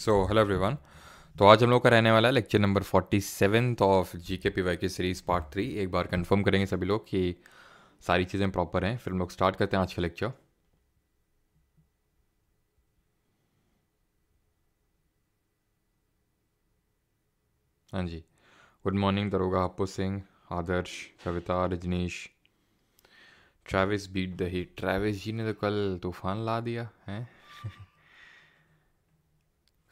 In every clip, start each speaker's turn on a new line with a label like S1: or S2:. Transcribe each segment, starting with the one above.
S1: So hello everyone तो आज हम लोग का रहने वाला है lecture number forty seven of G K P Y की सीरीज़ पार्ट थ्री एक बार कंफर्म करेंगे सभी लोग कि सारी चीज़ें प्रॉपर हैं फिर हम लोग स्टार्ट करते हैं आज का लेक्चर हाँ जी गुड मॉर्निंग दरोगा Happu Singh Adarsh Kavita Rajnish Travis beat the heat Travis ji ने तो कल तूफान ला दिया है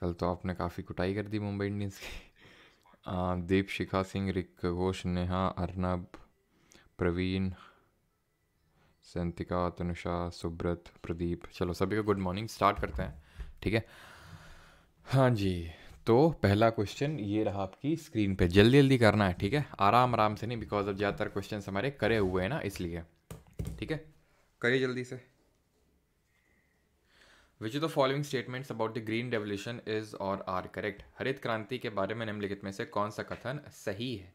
S1: कल तो आपने काफ़ी कुटाई कर दी मुंबई इंडियंस की दीप शिखा सिंह रिक घोष नेहा अर्नब प्रवीण संतिका तनुषा सुब्रत प्रदीप चलो सभी को गुड मॉर्निंग स्टार्ट करते हैं ठीक है हाँ जी तो पहला क्वेश्चन ये रहा आपकी स्क्रीन पे जल्दी जल्दी करना है ठीक है आराम आराम से नहीं बिकॉज ऑफ ज़्यादातर क्वेश्चन हमारे करे हुए हैं ना इसलिए ठीक है करिए जल्दी से which the following statements about the green revolution is और आर करेक्ट हरित क्रांति के बारे में निम्नलिखित में से कौन सा कथन सही है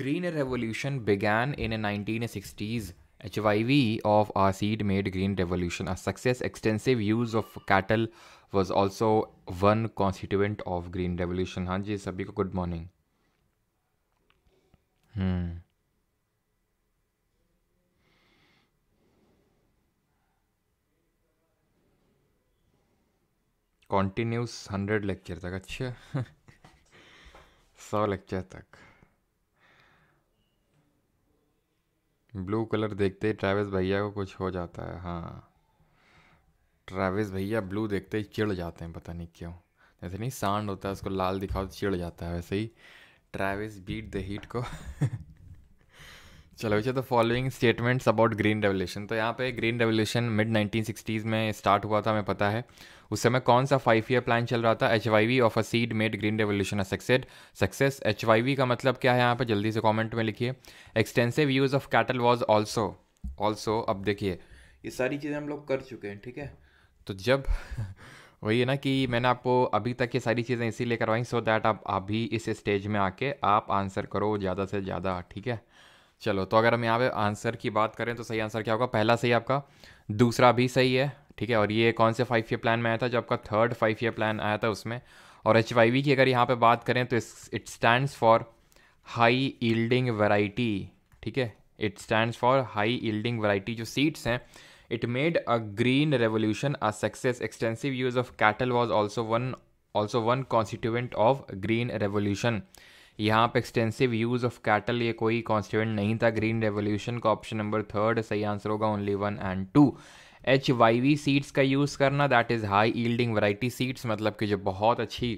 S1: green revolution began in nineteen sixties H V of R seed made green revolution a success extensive use of cattle was also one constituent of green revolution हाँ जी सभी को good morning continuous hundred lecture तक अच्छा सौ lecture तक blue colour देखते ही Travis भैया को कुछ हो जाता है हाँ ट्रैविस भैया ब्लू देखते ही चिढ़ जाते हैं पता नहीं क्यों जैसे नहीं सांड होता है उसको लाल दिखाओ तो चिड़ जाता है वैसे ही ट्रैविस बीट द हीट को चलो बच्चे तो following statements about green revolution तो यहाँ पे ग्रीन रेवोल्यूशन मिड सिक्सटीज़ में स्टार्ट हुआ था हमें पता है उस समय कौन सा फाइव ईयर प्लान चल रहा था H Y V of a seed made green revolution succeed success H Y V का मतलब क्या है यहाँ पर जल्दी से कॉमेंट में लिखिए extensive use of cattle was also also अब देखिए ये सारी चीज़ें हम लोग कर चुके हैं ठीक है तो जब वही है ना कि मैंने आपको अभी तक ये सारी चीज़ें इसीलिए करवाई सो दैट आप अभी इस स्टेज में आके आप आंसर करो ज़्यादा से ज़्यादा ठीक है चलो तो अगर हम यहाँ पे आंसर की बात करें तो सही आंसर क्या होगा पहला सही आपका दूसरा भी सही है ठीक है और ये कौन से फाइव ईयर प्लान में आया था जो आपका थर्ड फाइव ईयर प्लान आया था उसमें और एच की अगर यहाँ पे बात करें तो it stands for high yielding variety ठीक है it stands for high yielding variety जो सीड्स हैं it made a green revolution a success extensive use of cattle was also one also one constituent of green revolution यहाँ पे extensive use of cattle ये कोई constituent नहीं था green revolution का option number third सही answer होगा only one and two H Y V seeds का यूज़ करना that is high yielding variety seeds मतलब कि जो बहुत अच्छी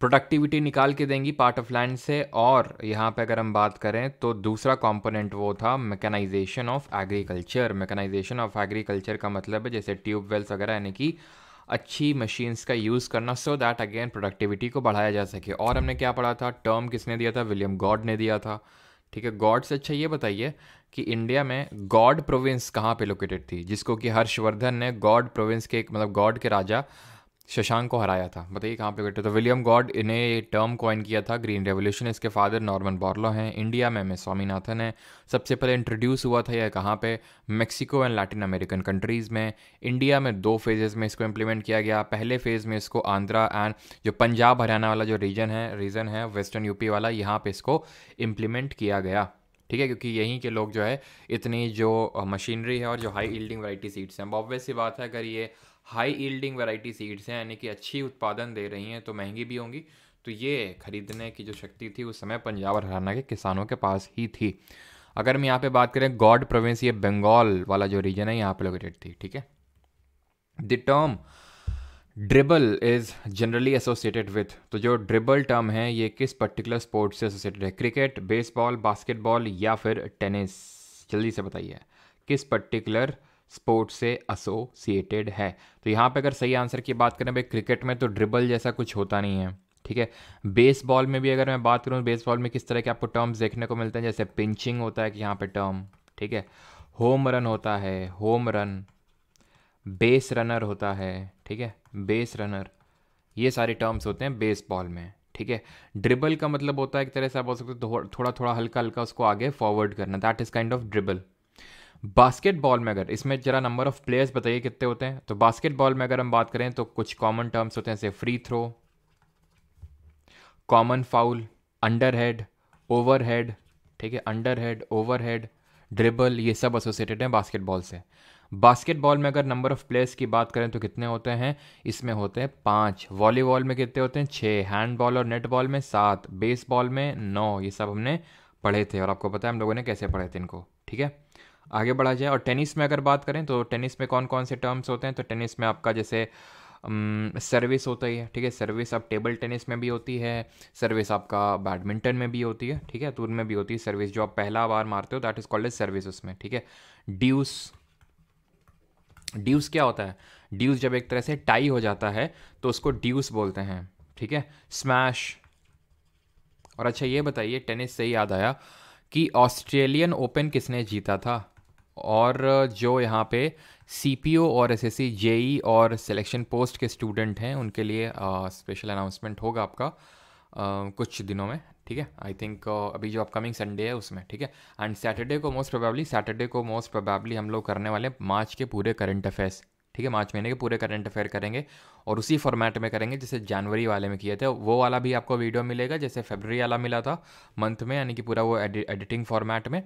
S1: प्रोडक्टिविटी निकाल के देंगी पार्ट ऑफ लैंड से और यहाँ पे अगर हम बात करें तो दूसरा कंपोनेंट वो था mechanisation of agriculture mechanisation of agriculture का मतलब है जैसे ट्यूबवेल्स वगैरह यानी कि अच्छी मशीन्स का यूज़ करना सो दैट अगेन प्रोडक्टिविटी को बढ़ाया जा सके और हमने क्या पढ़ा था टर्म किसने दिया था विलियम गॉड ने दिया था ठीक है गॉड से अच्छा ये बताइए कि इंडिया में गॉड प्रोविंस कहाँ पे लोकेटेड थी जिसको कि हर्षवर्धन ने गॉड प्रोविंस के मतलब गॉड के राजा शशांक को हराया था बताइए कहाँ पे बैठे तो विलियम गॉड इन्हें टर्म कॉइन किया था ग्रीन रेवोल्यूशन इसके फादर नॉर्मन बॉर्लो हैं इंडिया में एम स्वामीनाथन है सबसे पहले इंट्रोड्यूस हुआ था यह कहाँ पे Mexico and Latin American countries में इंडिया में दो फेजेस में इसको इम्प्लीमेंट किया गया पहले फेज़ में इसको आंध्रा एंड जो पंजाब हरियाणा वाला जो रीजन है रीजन है वेस्टर्न यूपी वाला यहाँ पर इसको इम्प्लीमेंट किया गया ठीक है क्योंकि यहीं के लोग जो है इतनी जो मशीनरी है और जो हाई इल्डिंग वराइटी सीड्स हैं ऑब्वियस सी बात है अगर ये हाई ईल्डिंग वैरायटी सीड्स हैं यानी कि अच्छी उत्पादन दे रही हैं तो महंगी भी होंगी तो ये खरीदने की जो शक्ति थी उस समय पंजाब और हरियाणा के किसानों के पास ही थी अगर हम यहाँ पे बात करें गॉड प्रोविंस ये बंगाल वाला जो रीजन है यहाँ पे लोकेटेड थी ठीक है the term dribble is generally associated with तो जो ड्रिबल टर्म है ये किस पर्टिकुलर स्पोर्ट्स से एसोसिएटेड है क्रिकेट बेसबॉल बास्केटबॉल या फिर टेनिस जल्दी से बताइए किस पर्टिकुलर स्पोर्ट से एसोसिएटेड है तो यहाँ पे अगर सही आंसर की बात करें भाई क्रिकेट में तो ड्रिबल जैसा कुछ होता नहीं है ठीक है बेसबॉल में भी अगर मैं बात करूँ बेसबॉल में किस तरह के आपको टर्म्स देखने को मिलते हैं जैसे पिंचिंग होता है कि यहाँ पे टर्म ठीक है होम रन होता है होम रन बेस रनर होता है ठीक है बेस रनर ये सारे टर्म्स होते हैं बेसबॉल में ठीक है ड्रिबल का मतलब होता है एक तरह से आप बोल सकते हो थोड़ा थोड़ा हल्का हल्का उसको आगे फॉरवर्ड करना that is kind of dribble basketball में अगर इसमें जरा नंबर ऑफ प्लेयर्स बताइए कितने होते हैं तो बास्केटबॉल में अगर हम बात करें तो कुछ कॉमन टर्म्स होते हैं जैसे free throw common foul under head over head ठीक है under head over head dribble ये सब एसोसिएटेड हैं बास्केटबॉल से बास्केटबॉल में अगर नंबर ऑफ प्लेयर्स की बात करें तो कितने होते हैं इसमें होते हैं पाँच वॉलीबॉल में कितने होते हैं छः हैंडबॉल और नेटबॉल में सात बेसबॉल में नौ ये सब हमने पढ़े थे और आपको पता है हम लोगों ने कैसे पढ़े थे इनको ठीक है आगे बढ़ा जाए और टेनिस में अगर बात करें तो टेनिस में कौन कौन से टर्म्स होते हैं तो टेनिस में आपका जैसे सर्विस होता ही है ठीक है सर्विस आप टेबल टेनिस में भी होती है सर्विस आपका बैडमिंटन में भी होती है ठीक है तो उनमें भी होती है सर्विस जो आप पहला बार मारते हो दैट इज़ कॉल्ड सर्विस उसमें ठीक है ड्यूस ड्यूस क्या होता है ड्यूस जब एक तरह से टाई हो जाता है तो उसको ड्यूस बोलते हैं ठीक है स्मैश और अच्छा ये बताइए टेनिस से याद आया कि ऑस्ट्रेलियन ओपन किसने जीता था और जो यहाँ पे सी और एस एस ई और सिलेक्शन पोस्ट के स्टूडेंट हैं उनके लिए स्पेशल अनाउंसमेंट होगा आपका कुछ दिनों में ठीक है आई थिंक अभी जो अपकमिंग संडे है उसमें ठीक है एंड सैटरडे को मोस्ट प्रोबेबली सैटरडे को मोस्ट प्रोबेबली हम लोग करने वाले मार्च के पूरे करंट अफेयर्स ठीक है मार्च महीने के पूरे करंट अफेयर करेंगे और उसी फॉर्मेट में करेंगे जैसे जनवरी वाले में किए थे वो वाला भी आपको वीडियो मिलेगा जैसे फेबररी वाला मिला था मंथ में यानी कि पूरा वो एडि, एडिटिंग फॉर्मेट में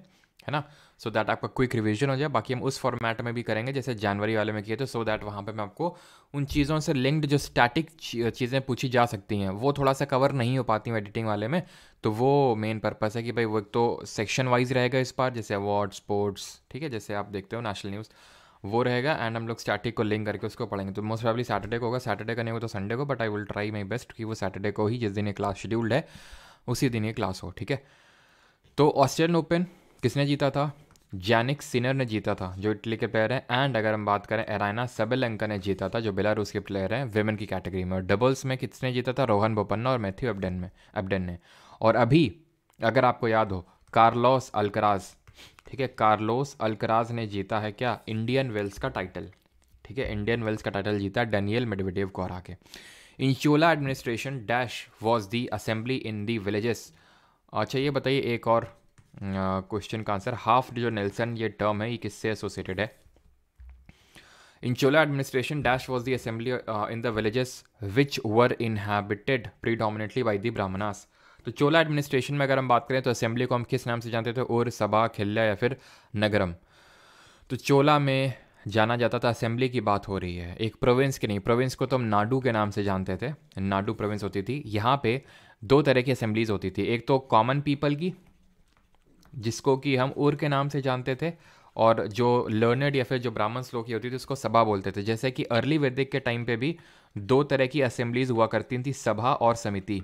S1: है ना सो so दैट आपका क्विक रिवीजन हो जाए बाकी हम उस फॉर्मेट में भी करेंगे जैसे जनवरी वाले में किए थे सो दैट वहाँ पे मैं आपको उन चीज़ों से लिंक्ड जो स्टैटिक चीज़ें पूछी जा सकती हैं वो थोड़ा सा कवर नहीं हो पाती हूँ एडिटिंग वाले में तो वो मेन पर्पज़ है कि भाई वो एक तो सेक्शन वाइज रहेगा इस बार जैसे अवार्ड स्पोर्ट्स ठीक है जैसे आप देखते हो नेशनल न्यूज़ वो रहेगा एंड हम लोग स्टैटिक को लिंक करके उसको पढ़ेंगे तो मोस्ट प्रॉब्ली सैटरडे को होगा सैटरडे का नहीं होगा तो संडे को but I will try my best कि वो सैटरडे को ही जिस दिन ये क्लास शेड्यूल्ड है उसी दिन ये क्लास हो ठीक है तो ऑस्ट्रेलियन ओपन किसने जीता था जैनिक सिनर ने जीता था जो इटली के प्लेयर हैं एंड अगर हम बात करें एराइना सबेलंका ने जीता था जो बेलारूस के प्लेयर हैं वेमेन की कैटेगरी में और डबल्स में किसने जीता था रोहन बोपन्ना और मैथ्यू एबडन में एबडन ने और अभी अगर आपको याद हो कार्लोस अल्कराज ठीक है कार्लोस अल्कराज ने जीता है क्या इंडियन वेल्स का टाइटल ठीक है इंडियन वेल्स का टाइटल जीता है डेनियल मेडवेडेव को हरा के इंशोला administration dash was the assembly in the villages अच्छा ये बताइए एक और क्वेश्चन का आंसर हाफ जो नेल्सन ये टर्म है ये किससे एसोसिएटेड है इन चोला administration dash was the assembly in the villages which were were predominantly by the Brahmanas तो चोला एडमिनिस्ट्रेशन में अगर हम बात करें तो असेंबली को हम किस नाम से जानते थे और सभा खिल्ला या फिर नगरम तो चोला में जाना जाता था असेंबली की बात हो रही है एक प्रोविंस की नहीं प्रोविंस को तो हम नाडू के नाम से जानते थे नाडू प्रोविंस होती थी यहाँ पे दो तरह की असेंबलीज होती थी एक तो कॉमन पीपल की जिसको कि हम उर के नाम से जानते थे और जो लर्नड या फिर जो ब्राह्मण लोग की होती थी उसको सभा बोलते थे जैसे कि अर्ली वैदिक के टाइम पे भी दो तरह की असेंबलीज हुआ करती थी सभा और समिति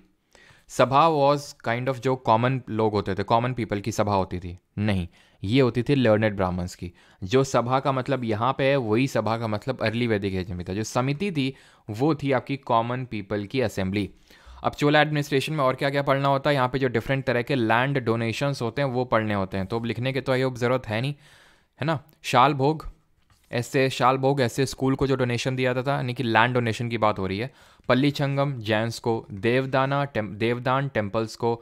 S1: सभा वॉज काइंड ऑफ जो कॉमन लोग होते थे कॉमन पीपल की सभा होती थी नहीं ये होती थी लर्नेड ब्राह्मण्स की जो सभा का मतलब यहाँ पे है वही सभा का मतलब अर्ली वैदिक एज में था जो समिति थी वो थी आपकी कॉमन पीपल की असेंबली अब चोला एडमिनिस्ट्रेशन में और क्या क्या पढ़ना होता है यहाँ पे जो डिफरेंट तरह के लैंड डोनेशंस होते हैं वो पढ़ने होते हैं तो अब लिखने के तो ये ज़रूरत है नहीं है ना शाल भोग ऐसे शाल भोग ऐसे स्कूल को जो डोनेशन दिया था यानी कि लैंड डोनेशन की बात हो रही है पल्ली छंगम जैंस को देवदाना टेम, देवदान टेम्पल्स को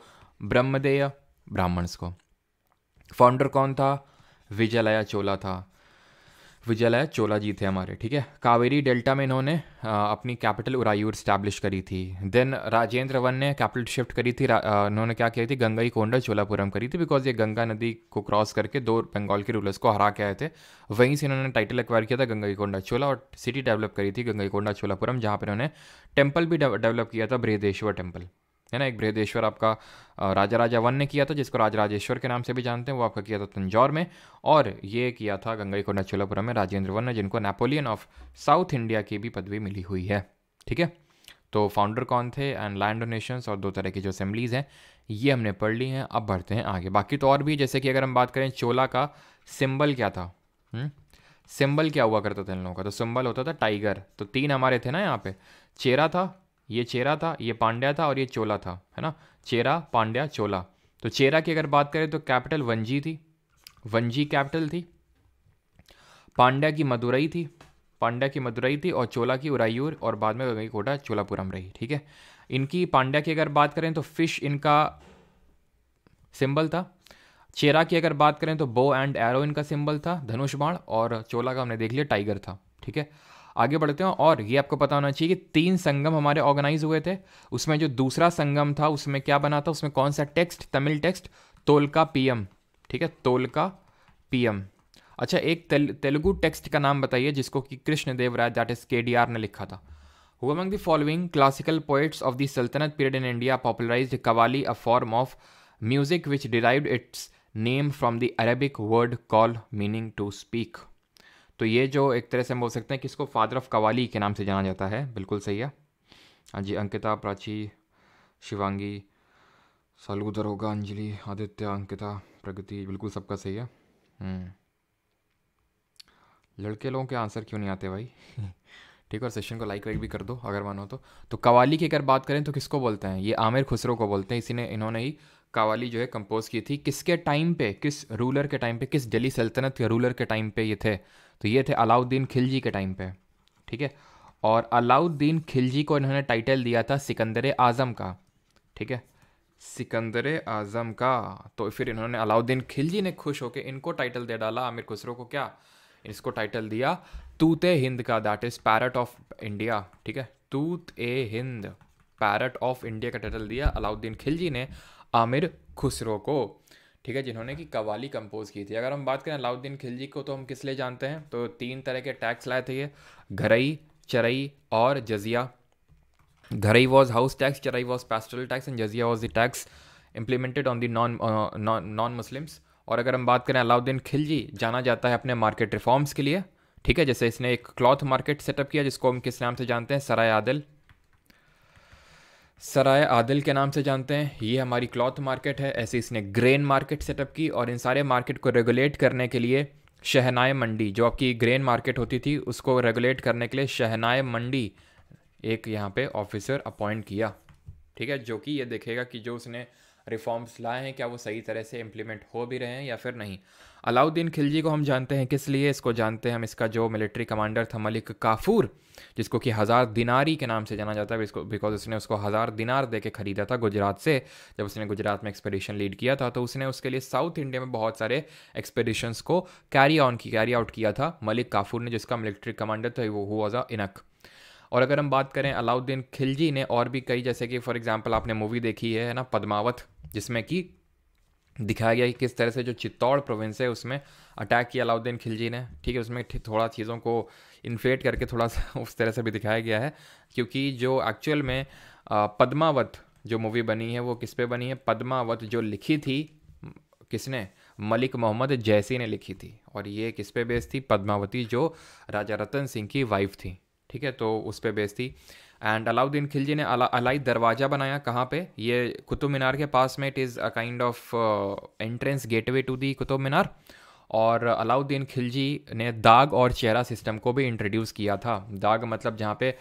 S1: ब्रह्मदेय ब्राह्मण्स को फाउंडर कौन था विजयलया चोला था विजयालय चोला जी थे हमारे ठीक है कावेरी डेल्टा में इन्होंने अपनी कैपिटल उरायूर स्टैब्लिश करी थी देन राजेंद्र वन ने कैपिटल शिफ्ट करी थी उन्होंने क्या किया थी ही कोंडा चोलापुरम करी थी बिकॉज ये गंगा नदी को क्रॉस करके दो बंगाल के रूलर्स को हरा के आए थे वहीं से इन्होंने टाइटल एक्वायर किया था गंगा कोंडा चोला और सिटी डेवलप करी थी गंगा कोंडा चोलापुरम जहाँ पर इन्होंने टेम्पल भी डेवलप किया था बृहदेश्वर टेम्पल है ना एक बृहदेश्वर आपका राजा राजा वन ने किया था जिसको राज राजेश्वर के नाम से भी जानते हैं वो आपका किया था तंजौर में और ये किया था गंगई को नचोलापुरम में राजेंद्र वन ने जिनको नेपोलियन ऑफ साउथ इंडिया की भी पदवी मिली हुई है ठीक है तो फाउंडर कौन थे एंड लैंड डोनेशंस और दो तरह की जो असेंबलीज हैं ये हमने पढ़ ली हैं अब बढ़ते हैं आगे बाकी तो और भी जैसे कि अगर हम बात करें चोला का सिंबल क्या था हम्म? सिंबल क्या हुआ करता था इन लोगों का तो सिंबल होता था टाइगर तो तीन हमारे थे ना यहाँ पे चेरा था ये चेरा था ये पांड्या था और ये चोला था है ना चेरा पांड्या चोला तो चेरा की अगर बात करें तो कैपिटल वंजी थी वंजी कैपिटल थी पांड्या की मदुरई थी पांड्या की मदुरई थी और चोला की उरायूर और बाद में गंगई कोटा चोलापुरम रही ठीक है इनकी पांड्या की अगर बात करें तो फिश इनका सिंबल था चेरा की अगर बात करें तो बो एंड एरो इनका सिंबल था धनुष बाण और चोला का हमने देख लिया टाइगर था ठीक है आगे बढ़ते हैं और ये आपको पता होना चाहिए कि तीन संगम हमारे ऑर्गेनाइज हुए थे उसमें जो दूसरा संगम था उसमें क्या बना था उसमें कौन सा text Tamil text Tolkappiyam ठीक है तोलका पीएम अच्छा एक तेल, तेलुगु टेक्स्ट का नाम बताइए जिसको कि कृष्ण राय दैट इज के ने लिखा था who among the following classical poets of the sultanate period in India popularise qawwali a form of music which derive its name from the Arabic word qaul meaning to speak तो ये जो एक तरह से हम बोल सकते हैं कि इसको फादर ऑफ कवाली के नाम से जाना जाता है बिल्कुल सही है हाँ जी अंकिता प्राची शिवांगी सालू दरोगा अंजलि आदित्य अंकिता प्रगति बिल्कुल सबका सही है हम्म। लड़के लोगों के आंसर क्यों नहीं आते भाई ठीक है और सेशन को लाइक वाइक भी कर दो अगर मानो तो तो कवाली की अगर बात करें तो किसको बोलते हैं ये आमिर खुसरो को बोलते हैं इसी ने इन्होंने ही कवाली जो है कंपोज की थी किसके टाइम पे किस रूलर के टाइम पे किस दिल्ली सल्तनत के रूलर के टाइम पे ये थे तो ये थे अलाउद्दीन खिलजी के टाइम पे ठीक है और अलाउद्दीन खिलजी को इन्होंने टाइटल दिया था सिकंदर आज़म का ठीक है सिकंदर आज़म का तो फिर इन्होंने अलाउद्दीन खिलजी ने खुश होकर इनको टाइटल दे डाला आमिर खुसरो को क्या इसको टाइटल दिया तूते हिंद का that is parrot of India ठीक है Tuti e Hind parrot of India का टाइटल दिया अलाउद्दीन खिलजी ने आमिर खुसरो को ठीक है जिन्होंने कि कवाली कंपोज की थी अगर हम बात करें अलाउद्दीन खिलजी को तो हम किस लिए जानते हैं तो तीन तरह के टैक्स लाए थे ये घरई चरई और jizya ghari was house tax charai was pastoral tax and jizya was the tax implemented on the non non Muslims और अगर हम बात करें अलाउद्दीन खिलजी जाना जाता है अपने मार्केट रिफॉर्म्स के लिए ठीक है जैसे इसने एक क्लॉथ मार्केट सेटअप किया जिसको हम किस नाम से जानते हैं सराय आदिल सराय आदिल के नाम से जानते हैं ये हमारी क्लॉथ मार्केट है ऐसे इसने ग्रेन मार्केट सेटअप की और इन सारे मार्केट को रेगुलेट करने के लिए शहनाए मंडी जो आपकी ग्रेन मार्केट होती थी उसको रेगुलेट करने के लिए शहनाए मंडी एक यहाँ पे ऑफिसर अपॉइंट किया ठीक है जो कि ये देखेगा कि जो उसने रिफॉर्म्स लाए हैं क्या वो सही तरह से इम्प्लीमेंट हो भी रहे हैं या फिर नहीं अलाउद्दीन खिलजी को हम जानते हैं किस लिए इसको जानते हैं हम इसका जो मिलिट्री कमांडर था मलिक काफूर जिसको कि हज़ार दिनारी के नाम से जाना जाता है इसको बिकॉज उसने उसको हज़ार दिनार दे के ख़रीदा था गुजरात से जब उसने गुजरात में एक्सपेडिशन लीड किया था तो उसने उसके लिए साउथ इंडिया में बहुत सारे एक्सपेडिशंस को कैरी ऑन की कैरी आउट किया था मलिक काफूर ने जिसका मिलिट्री कमांडर था वो हुआ था इनक और अगर हम बात करें अलाउद्दीन खिलजी ने और भी कई जैसे कि फॉर एग्जाम्पल आपने मूवी देखी है ना पद्मावत जिसमें कि दिखाया गया कि किस तरह से जो चित्तौड़ प्रोविंस है उसमें अटैक किया अलाउद्दीन खिलजी ने ठीक है उसमें थोड़ा चीज़ों को इन्फ्लेट करके थोड़ा सा उस तरह से भी दिखाया गया है क्योंकि जो एक्चुअल में पद्मावत जो मूवी बनी है वो किस पे बनी है पद्मावत जो लिखी थी किसने मलिक मोहम्मद जैसी ने लिखी थी और ये किस पे बेस्ड थी पद्मावती जो राजा रतन सिंह की वाइफ थी ठीक है तो उस पर बेस थी एंड अलाउद्दीन खिलजी ने अला, अलाई दरवाज़ा बनाया कहाँ पे ये कुतुब मीनार के पास में it is a kind of entrance gateway to the Qutub Minar और अलाउद्दीन खिलजी ने दाग और चेहरा सिस्टम को भी इंट्रोड्यूस किया था दाग मतलब जहाँ पे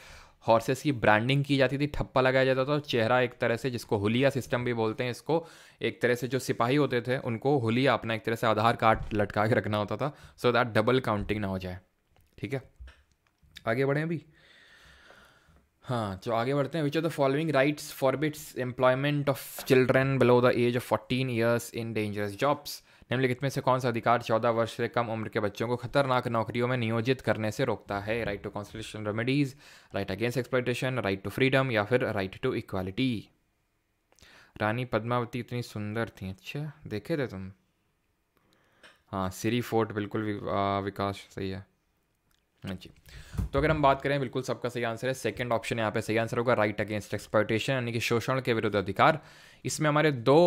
S1: हॉर्सेस की ब्रांडिंग की जाती थी ठप्पा लगाया जाता था और चेहरा एक तरह से जिसको हुलिया सिस्टम भी बोलते हैं इसको एक तरह से जो सिपाही होते थे उनको हुलिया अपना एक तरह से आधार कार्ड लटका के रखना होता था सो दैट डबल काउंटिंग ना हो जाए ठीक है आगे बढ़ें अभी हाँ तो आगे बढ़ते हैं which are the following rights forbids employment of children below the age of fourteen years in dangerous jobs निम्नलिखित में से कौन सा अधिकार चौदह वर्ष से कम उम्र के बच्चों को खतरनाक नौकरियों में नियोजित करने से रोकता है right to constitution remedies right against exploitation right to freedom या फिर right to equality Rani Padmavati इतनी सुंदर थी अच्छा देखे थे तुम हाँ सिरी फोर्ट बिल्कुल विकास सही है हाँ जी तो अगर हम बात करें बिल्कुल सबका सही आंसर है सेकंड ऑप्शन यहाँ पे सही आंसर होगा राइट अगेंस्ट एक्सपर्टेशन यानी कि शोषण के विरुद्ध अधिकार इसमें हमारे दो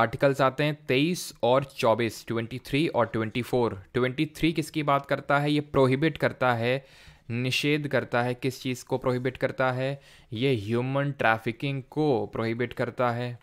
S1: आर्टिकल्स आते हैं तेईस और चौबीस ट्वेंटी थ्री और ट्वेंटी फोर ट्वेंटी थ्री किसकी बात करता है ये प्रोहिबिट करता है निषेध करता है किस चीज़ को प्रोहिबिट करता है ये ह्यूमन ट्रैफिकिंग को प्रोहिबिट करता है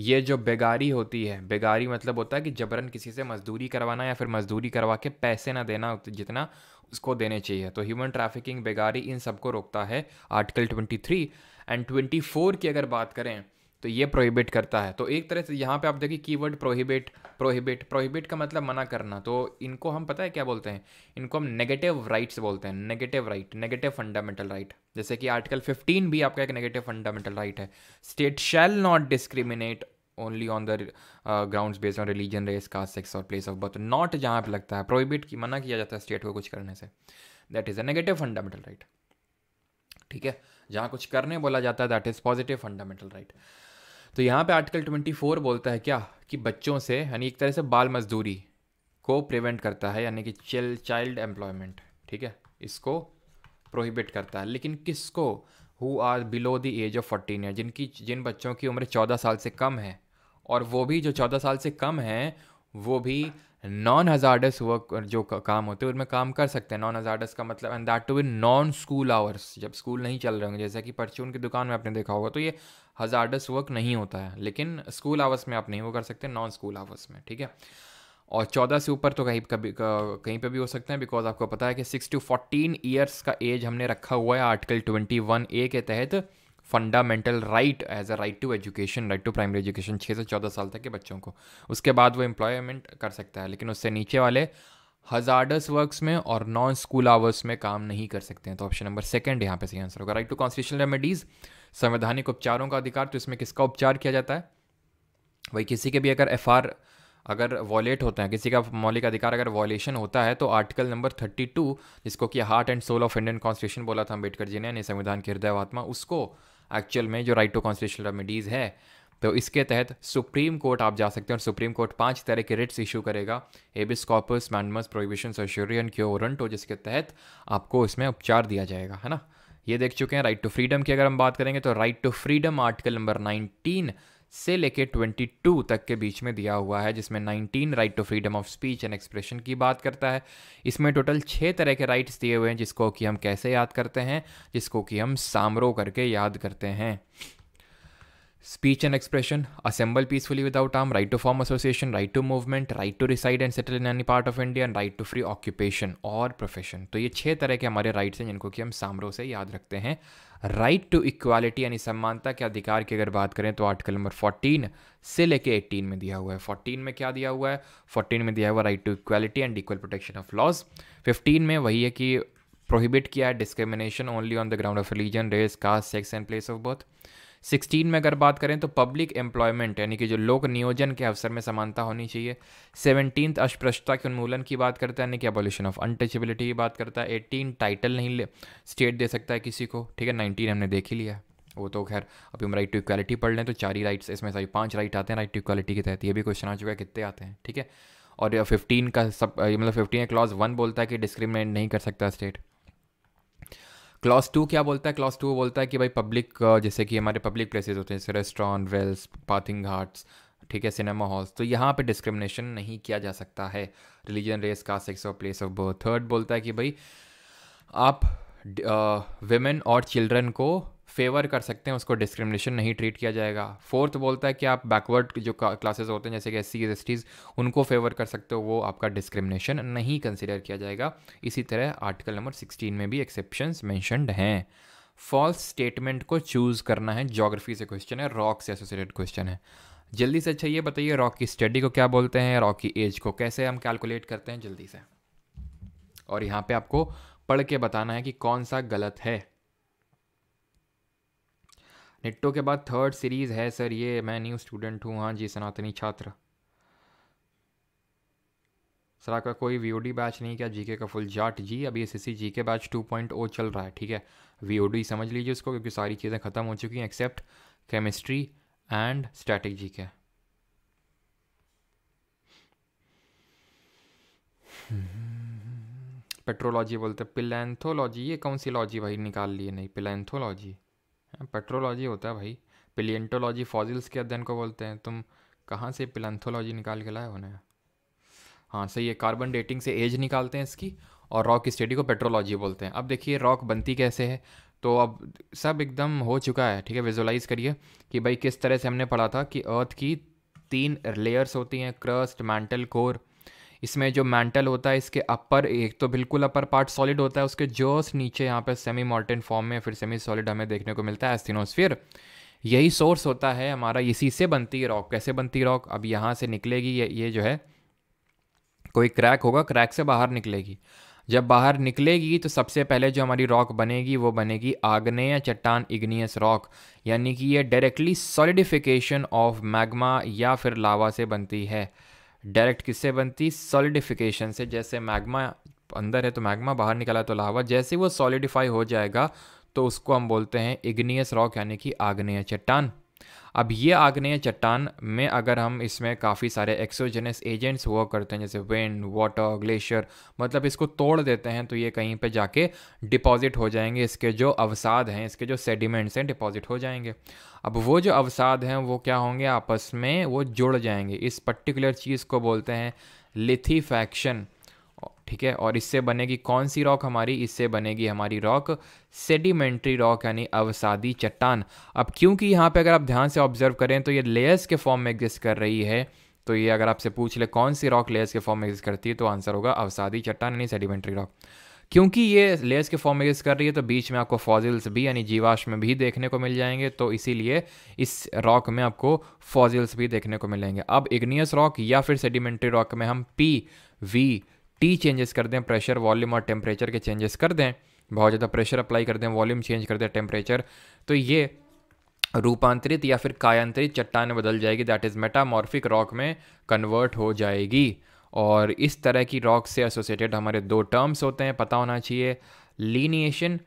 S1: ये जो बेगारी होती है बेगारी मतलब होता है कि जबरन किसी से मजदूरी करवाना या फिर मजदूरी करवा के पैसे ना देना जितना उसको देने चाहिए तो ह्यूमन ट्रैफिकिंग बेगारी इन सबको रोकता है आर्टिकल 23 एंड 24 की अगर बात करें तो ये प्रोहिबिट करता है तो एक तरह से यहाँ पे आप देखिए कीवर्ड प्रोहिबिट प्रोहिबिट प्रोहिबिट का मतलब मना करना तो इनको हम पता है क्या बोलते हैं इनको हम नेगेटिव राइट्स बोलते हैं negative right negative fundamental right जैसे कि आर्टिकल 15 भी आपका एक नेगेटिव फंडामेंटल राइट है state shall not discriminate only on the ground based on religion race caste sex और प्लेस ऑफ बर्थ नॉट जहाँ पर लगता है प्रोहिबिट की मना किया जाता है स्टेट को कुछ करने से that is a negative fundamental right ठीक है जहाँ कुछ करने बोला जाता है that is positive fundamental right तो यहाँ पे आर्टिकल 24 बोलता है क्या कि बच्चों से यानी एक तरह से बाल मजदूरी को प्रिवेंट करता है यानी कि चिल चाइल्ड एम्प्लॉयमेंट ठीक है इसको प्रोहिबिट करता है लेकिन किसको who are below the age of fourteen year जिनकी जिन बच्चों की उम्र चौदह साल से कम है और वो भी जो चौदह साल से कम हैं वो भी नॉन हजार्डस वर्क जो काम होते हैं उनमें काम कर सकते हैं नॉन हजार्डस का मतलब and that to be non school hours जब स्कूल नहीं चल रहे होंगे जैसे कि परचून की दुकान में आपने देखा होगा तो ये हजार्डस वर्क नहीं होता है लेकिन स्कूल आवर्स में आप नहीं वो कर सकते नॉन स्कूल आवर्स में ठीक है और चौदह से ऊपर तो कहीं कभी कहीं पर भी हो सकते हैं बिकॉज आपको पता है कि सिक्स टू फोर्टीन ईयर्स का एज हमने रखा हुआ है आर्टिकल ट्वेंटी वन ए के तहत fundamental right as a right to education right to primary education छः से चौदह साल तक के बच्चों को उसके बाद वो एम्प्लॉयमेंट कर सकता है लेकिन उससे नीचे वाले हजार्डस वर्क्स में और नॉन स्कूल आवर्स में काम नहीं कर सकते हैं तो ऑप्शन नंबर सेकंड यहाँ पे सही आंसर होगा राइट टू कॉन्स्टिट्यूशन रेमेडीज संवैधानिक उपचारों का अधिकार तो इसमें किसका उपचार किया जाता है वही किसी के भी अगर एफ अगर वॉलेट होता है किसी का मौलिक अधिकार अगर वॉलेशन होता है तो आर्टिकल नंबर 32 जिसको कि heart and soul of Indian constitution बोला था अम्बेडकर जी ने संविधान के हृदय आत्मा उसको एक्चुअल में जो राइट टू कॉन्स्टिट्यूशन रेमेडीज़ है तो इसके तहत सुप्रीम कोर्ट आप जा सकते हैं और सुप्रीम कोर्ट पांच तरह के रिट्स इशू करेगा habeas corpus mandamus prohibition certiorari quo warranto जिसके तहत आपको इसमें उपचार दिया जाएगा है ना ये देख चुके हैं राइट टू फ्रीडम की अगर हम बात करेंगे तो right to freedom article number nineteen से लेके 22 तक के बीच में दिया हुआ है जिसमें 19 right to freedom of speech and expression की बात करता है इसमें टोटल छः तरह के राइट्स दिए हुए हैं जिसको कि हम कैसे याद करते हैं जिसको कि हम सामरो करके याद करते हैं speech and expression assemble peacefully without arm right to form association right to movement right to reside and settle in any part of India and right to free occupation और प्रोफेशन तो ये छह तरह के हमारे राइट्स हैं जिनको कि हम सामरों से याद रखते हैं राइट टू इक्वालिटी यानी समानता के अधिकार की अगर बात करें तो आर्टिकल नंबर फोर्टीन से लेके एटीन में दिया हुआ है फोर्टीन में क्या दिया हुआ है फोर्टीन में दिया हुआ right to equality and equal protection of laws fifteen में वही है कि प्रोहिबिट किया है discrimination only on the ground of religion race caste sex and place of birth sixteen में अगर बात करें तो पब्लिक एम्प्लॉयमेंट यानी कि जो लोक नियोजन के अवसर में समानता होनी चाहिए सेवनटीन अस्पृश्यता के उन्मूलन की बात करता है यानी कि अबोल्यूशन ऑफ अनटचेबिलिटी की बात करता है एटीन टाइटल नहीं ले स्टेट दे सकता है किसी को ठीक है नाइनटीन हमने देख ही लिया वो तो खैर अभी हम राइट टू इक्वालिटी पढ़ लें तो चार ही राइट्स इसमें सारी पाँच राइट आते हैं राइट टू इक्वालिटी के तहत ये भी क्वेश्चन आ चुका है कितने आते हैं ठीक है और फिफ्टीन का सब मतलब फिफ्टीन क्लॉज वन बोलता है कि डिस्क्रिमिनेट नहीं कर सकता स्टेट क्लॉस टू क्या बोलता है क्लॉस टू बोलता है कि भाई पब्लिक uh, जैसे कि हमारे पब्लिक प्लेसेस होते हैं जैसे रेस्टोरेंट वेल्स पार्थिंग घाट्स ठीक है सिनेमा हॉल्स तो यहाँ पे डिस्क्रिमिनेशन नहीं किया जा सकता है रिलीजन रेस कास्ट सेक्स और प्लेस ऑफ बर्थ थर्ड बोलता है कि भाई आप वेमेन uh, और चिल्ड्रन को फेवर कर सकते हैं उसको डिस्क्रिमिनेशन नहीं ट्रीट किया जाएगा फोर्थ बोलता है कि आप बैकवर्ड जो क्लासेस होते हैं जैसे कि एस सी उनको फेवर कर सकते हो वो आपका डिस्क्रिमिनेशन नहीं कंसिडर किया जाएगा इसी तरह आर्टिकल नंबर सिक्सटीन में भी एक्सेप्शन मैंशनड हैं फॉल्स स्टेटमेंट को चूज़ करना है जोग्राफी से क्वेश्चन है रॉक से एसोसिएटेड क्वेश्चन है जल्दी से अच्छा ये बताइए रॉक की स्टडी को क्या बोलते हैं रॉक की एज को कैसे हम कैलकुलेट करते हैं जल्दी से और यहाँ पे आपको पढ़ के बताना है कि कौन सा गलत है निट्टो के बाद थर्ड सीरीज़ है सर ये मैं न्यू स्टूडेंट हूँ हाँ जी सनातनी छात्र सर आपका कोई वी बैच नहीं क्या जीके का फुल जाट जी अभी एस एस सी जी के बैच टू पॉइंट ओ चल रहा है ठीक है वी समझ लीजिए उसको क्योंकि सारी चीज़ें ख़त्म हो चुकी हैं except chemistry and static G K petrology बोलते पिलेंथोलॉजी ये कौन सी लॉजी भाई निकाल लिए नहीं पिलेंथोलॉजी पेट्रोलॉजी होता है भाई पिलियंटोलॉजी फॉजिल्स के अध्ययन को बोलते हैं तुम कहाँ से पिलंथोलॉजी निकाल के लाए ना हाँ सही है कार्बन डेटिंग से एज निकालते हैं इसकी और रॉक स्टडी को पेट्रोलॉजी बोलते हैं अब देखिए रॉक बनती कैसे है तो अब सब एकदम हो चुका है ठीक है विजुलाइज करिए कि भाई किस तरह से हमने पढ़ा था कि अर्थ की तीन लेयर्स होती हैं क्रस्ट मैंटल कोर इसमें जो मैंटल होता है इसके अपर एक तो बिल्कुल अपर पार्ट सॉलिड होता है उसके जर्स नीचे यहाँ पर सेमी मॉल्टेन फॉर्म में फिर सेमी सॉलिड हमें देखने को मिलता है एस्थिनोस्फियर यही सोर्स होता है हमारा इसी से बनती है रॉक कैसे बनती रॉक अब यहाँ से निकलेगी ये ये जो है कोई क्रैक होगा क्रैक से बाहर निकलेगी जब बाहर निकलेगी तो सबसे पहले जो हमारी रॉक बनेगी वो बनेगी आग्नेय चट्टान इग्नियस रॉक यानी कि ये डायरेक्टली सॉलिडिफिकेशन ऑफ मैग्मा या फिर लावा से बनती है डायरेक्ट किससे बनती सॉलिडिफिकेशन से जैसे मैग्मा अंदर है तो मैग्मा बाहर निकला तो लावा जैसे वो सॉलिडिफाई हो जाएगा तो उसको हम बोलते हैं इग्नियस रॉक यानी कि आग्नेय चट्टान अब ये आग्नेय चट्टान में अगर हम इसमें काफ़ी सारे एक्सोजेनस एजेंट्स हुआ करते हैं जैसे विंड वाटर ग्लेशियर मतलब इसको तोड़ देते हैं तो ये कहीं पे जाके डिपॉजिट हो जाएंगे इसके जो अवसाद हैं इसके जो सेडिमेंट्स हैं डिपॉजिट हो जाएंगे अब वो जो अवसाद हैं वो क्या होंगे आपस में वो जुड़ जाएंगे इस पर्टिकुलर चीज़ को बोलते हैं लिथीफैक्शन ठीक है और इससे बनेगी कौन सी रॉक हमारी इससे बनेगी हमारी रॉक सेडिमेंट्री रॉक यानी अवसादी चट्टान अब क्योंकि यहाँ पे अगर आप ध्यान से ऑब्जर्व करें तो ये लेयर्स के फॉर्म में एग्जिस्ट कर रही है तो ये अगर आपसे पूछ ले कौन सी रॉक लेयर्स के फॉर्म में एग्जिस्ट करती है तो आंसर होगा अवसादी चट्टान यानी सेडिमेंट्री रॉक क्योंकि ये लेयर्स के फॉर्मेज कर रही है तो बीच में आपको फॉजिल्स भी यानी जीवाश्म भी देखने को मिल जाएंगे तो इसीलिए इस रॉक में आपको फॉजिल्स भी देखने को मिलेंगे अब इग्नियस रॉक या फिर सेडिमेंट्री रॉक में हम पी वी टी चेंजेस कर दें प्रेशर वॉल्यूम और टेम्परेचर के चेंजेस कर दें बहुत ज़्यादा प्रेशर अप्लाई कर दें वॉल्यूम चेंज कर दें टेम्परेचर तो ये रूपांतरित या फिर कायांतरित चट्टान बदल जाएगी दैट इज़ मेटामॉर्फिक रॉक में कन्वर्ट हो जाएगी और इस तरह की रॉक से एसोसिएटेड हमारे दो टर्म्स होते हैं पता होना चाहिए लीनिएशन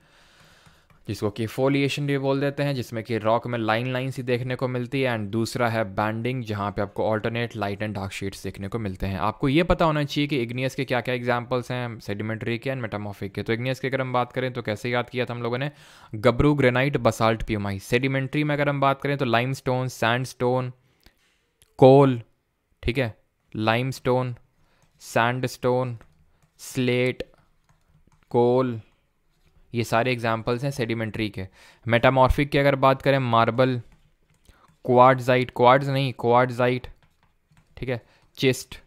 S1: जिसको कि फोलिएशन भी बोल देते हैं जिसमें कि रॉक में लाइन लाइन सी देखने को मिलती है एंड दूसरा है बैंडिंग जहाँ पे आपको alternate light and dark shades देखने को मिलते हैं आपको ये पता होना चाहिए कि इग्नियस के क्या क्या एग्जाम्पल्स हैं सेडिमेंट्री के एंड मेटामोफिक के तो इग्नियस की अगर हम बात करें तो कैसे याद किया था हम लोगों ने gabbro granite basalt pumice sedimentary में अगर हम बात करें तो limestone sandstone coal ठीक है limestone sandstone slate coal ये सारे एग्जाम्पल्स हैं सेडिमेंट्री के मेटामॉर्फिक की अगर बात करें मार्बल क्वाडजाइट क्वाड्स नहीं क्वाडजाइट ठीक है चिस्ट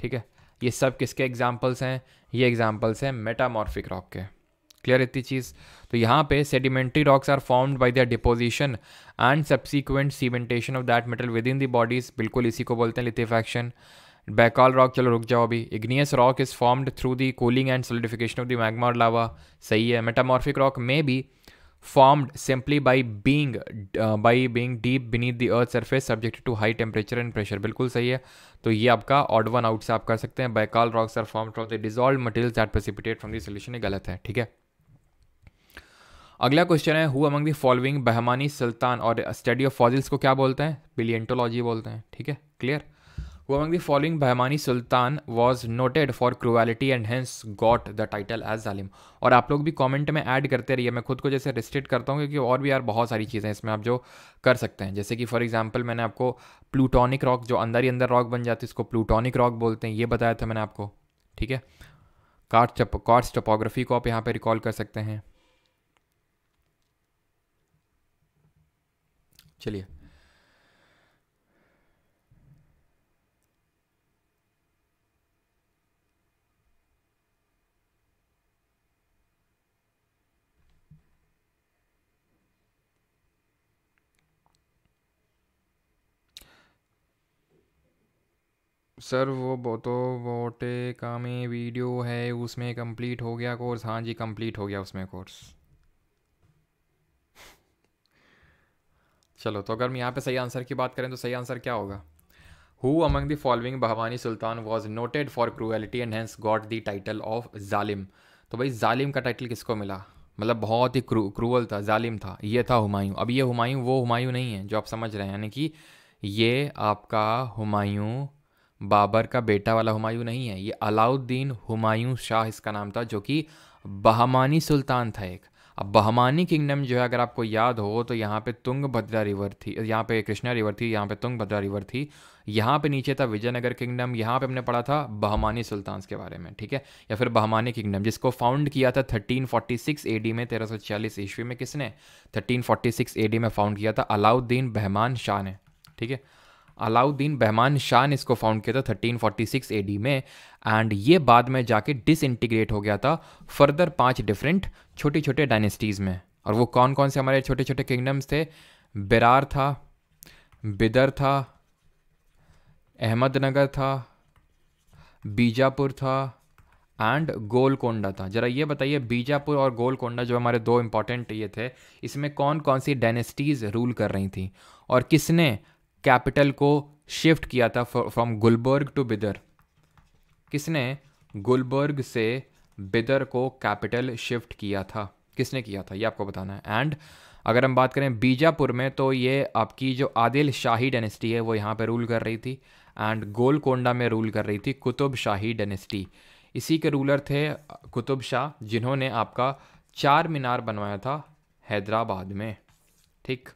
S1: ठीक है ये सब किसके एग्जाम्पल्स हैं ये एग्जाम्पल्स हैं मेटामॉर्फिक रॉक के क्लियर इतनी चीज़ तो यहाँ पे sedimentary rocks are formed by the deposition and subsequent cementation of that metal within the bodies बिल्कुल इसी को बोलते हैं लिथिफैक्शन बैकॉल रॉक चलो रुक जाओ अभी igneous rock is formed through the cooling and solidification of the magma lava सही है metamorphic rock may be formed simply by being by being deep beneath the earth surface subject to high temperature and pressure बिल्कुल सही है तो ये आपका odd one out से आप कर सकते हैं बैकॉल rocks are form from the dissolve material that precipitate from the solution गलत है ठीक है अगला क्वेश्चन है who among the following Bahmani sultan और स्टडी ऑफ फॉजिल्स को क्या बोलते हैं पिलियंटोलॉजी बोलते हैं ठीक है clear Who among the following Bahmani Sultan was noted for cruelty and hence got the title as Zalim? और आप लोग भी कमेंट में ऐड करते रहिए मैं खुद को जैसे रिस्ट्रिक्ट करता हूँ क्योंकि और भी यार बहुत सारी चीज़ें इसमें आप जो कर सकते हैं जैसे कि फॉर एग्जांपल मैंने आपको प्लूटॉनिक रॉक जो अंदर ही अंदर रॉक बन जाती है इसको प्लूटॉनिक रॉक बोलते हैं ये बताया था मैंने आपको ठीक है कार्ड कार्ड्स टपोग्राफी को आप यहाँ पर रिकॉल कर सकते हैं चलिए सर वो बो तो वोटे का में वीडियो है उसमें कंप्लीट हो गया कोर्स हाँ जी कंप्लीट हो गया उसमें कोर्स चलो तो अगर हम यहाँ पे सही आंसर की बात करें तो सही आंसर क्या होगा who among the following Bhavani sultan was noted for cruelty and hence got the title of zalim तो भाई जालिम का टाइटल किसको मिला मतलब बहुत ही क्रू क्रूअल था जालिम था ये था हुमायूं अब ये हुमायूं वो हुमायूं नहीं है जो आप समझ रहे हैं यानी कि ये आपका हुमायूं बाबर का बेटा वाला हुमायूं नहीं है ये अलाउद्दीन हुमायूं शाह इसका नाम था जो कि बहमानी सुल्तान था एक अब बहमानी किंगडम जो है अगर आपको याद हो तो यहाँ पे तुंग भद्रा रिवर थी यहाँ पे कृष्णा रिवर थी यहाँ पे भद्रा रिवर थी यहाँ पे नीचे था विजयनगर किंगडम यहाँ पे हमने पढ़ा था बहमानी सुल्तान के बारे में ठीक है या फिर बहमानी किंगडम जिसको फाउंड किया था 1346 एडी में सौ ईस्वी में किसने 1346 एडी में फाउंड किया था अलाउद्दीन बहमान शाह ने ठीक है अलाउद्दीन बहमान शाह ने इसको फाउंड किया था 1346 डी में एंड ये बाद में जाके डिसइंटीग्रेट हो गया था फर्दर पांच डिफरेंट छोटी छोटे डायनेस्टीज़ में और वो कौन कौन से हमारे छोटे छोटे किंगडम्स थे बिरार था बिदर था अहमदनगर था बीजापुर था एंड गोलकोंडा था ज़रा ये बताइए बीजापुर और गोलकोंडा जो हमारे दो इम्पोर्टेंट ये थे इसमें कौन कौन सी डायनेस्टीज़ रूल कर रही थी और किसने कैपिटल को शिफ्ट किया था फ्रॉम गुलबर्ग टू बिदर किसने गुलबर्ग से बिदर को कैपिटल शिफ्ट किया था किसने किया था ये आपको बताना है एंड अगर हम बात करें बीजापुर में तो ये आपकी जो आदिल शाही डेनेस्टी है वो यहाँ पे रूल कर रही थी एंड गोलकोंडा में रूल कर रही थी कुतुब शाही डेनेस्टी इसी के रूलर थे कुतुब शाह जिन्होंने आपका चार मीनार बनवाया था हैदराबाद में ठीक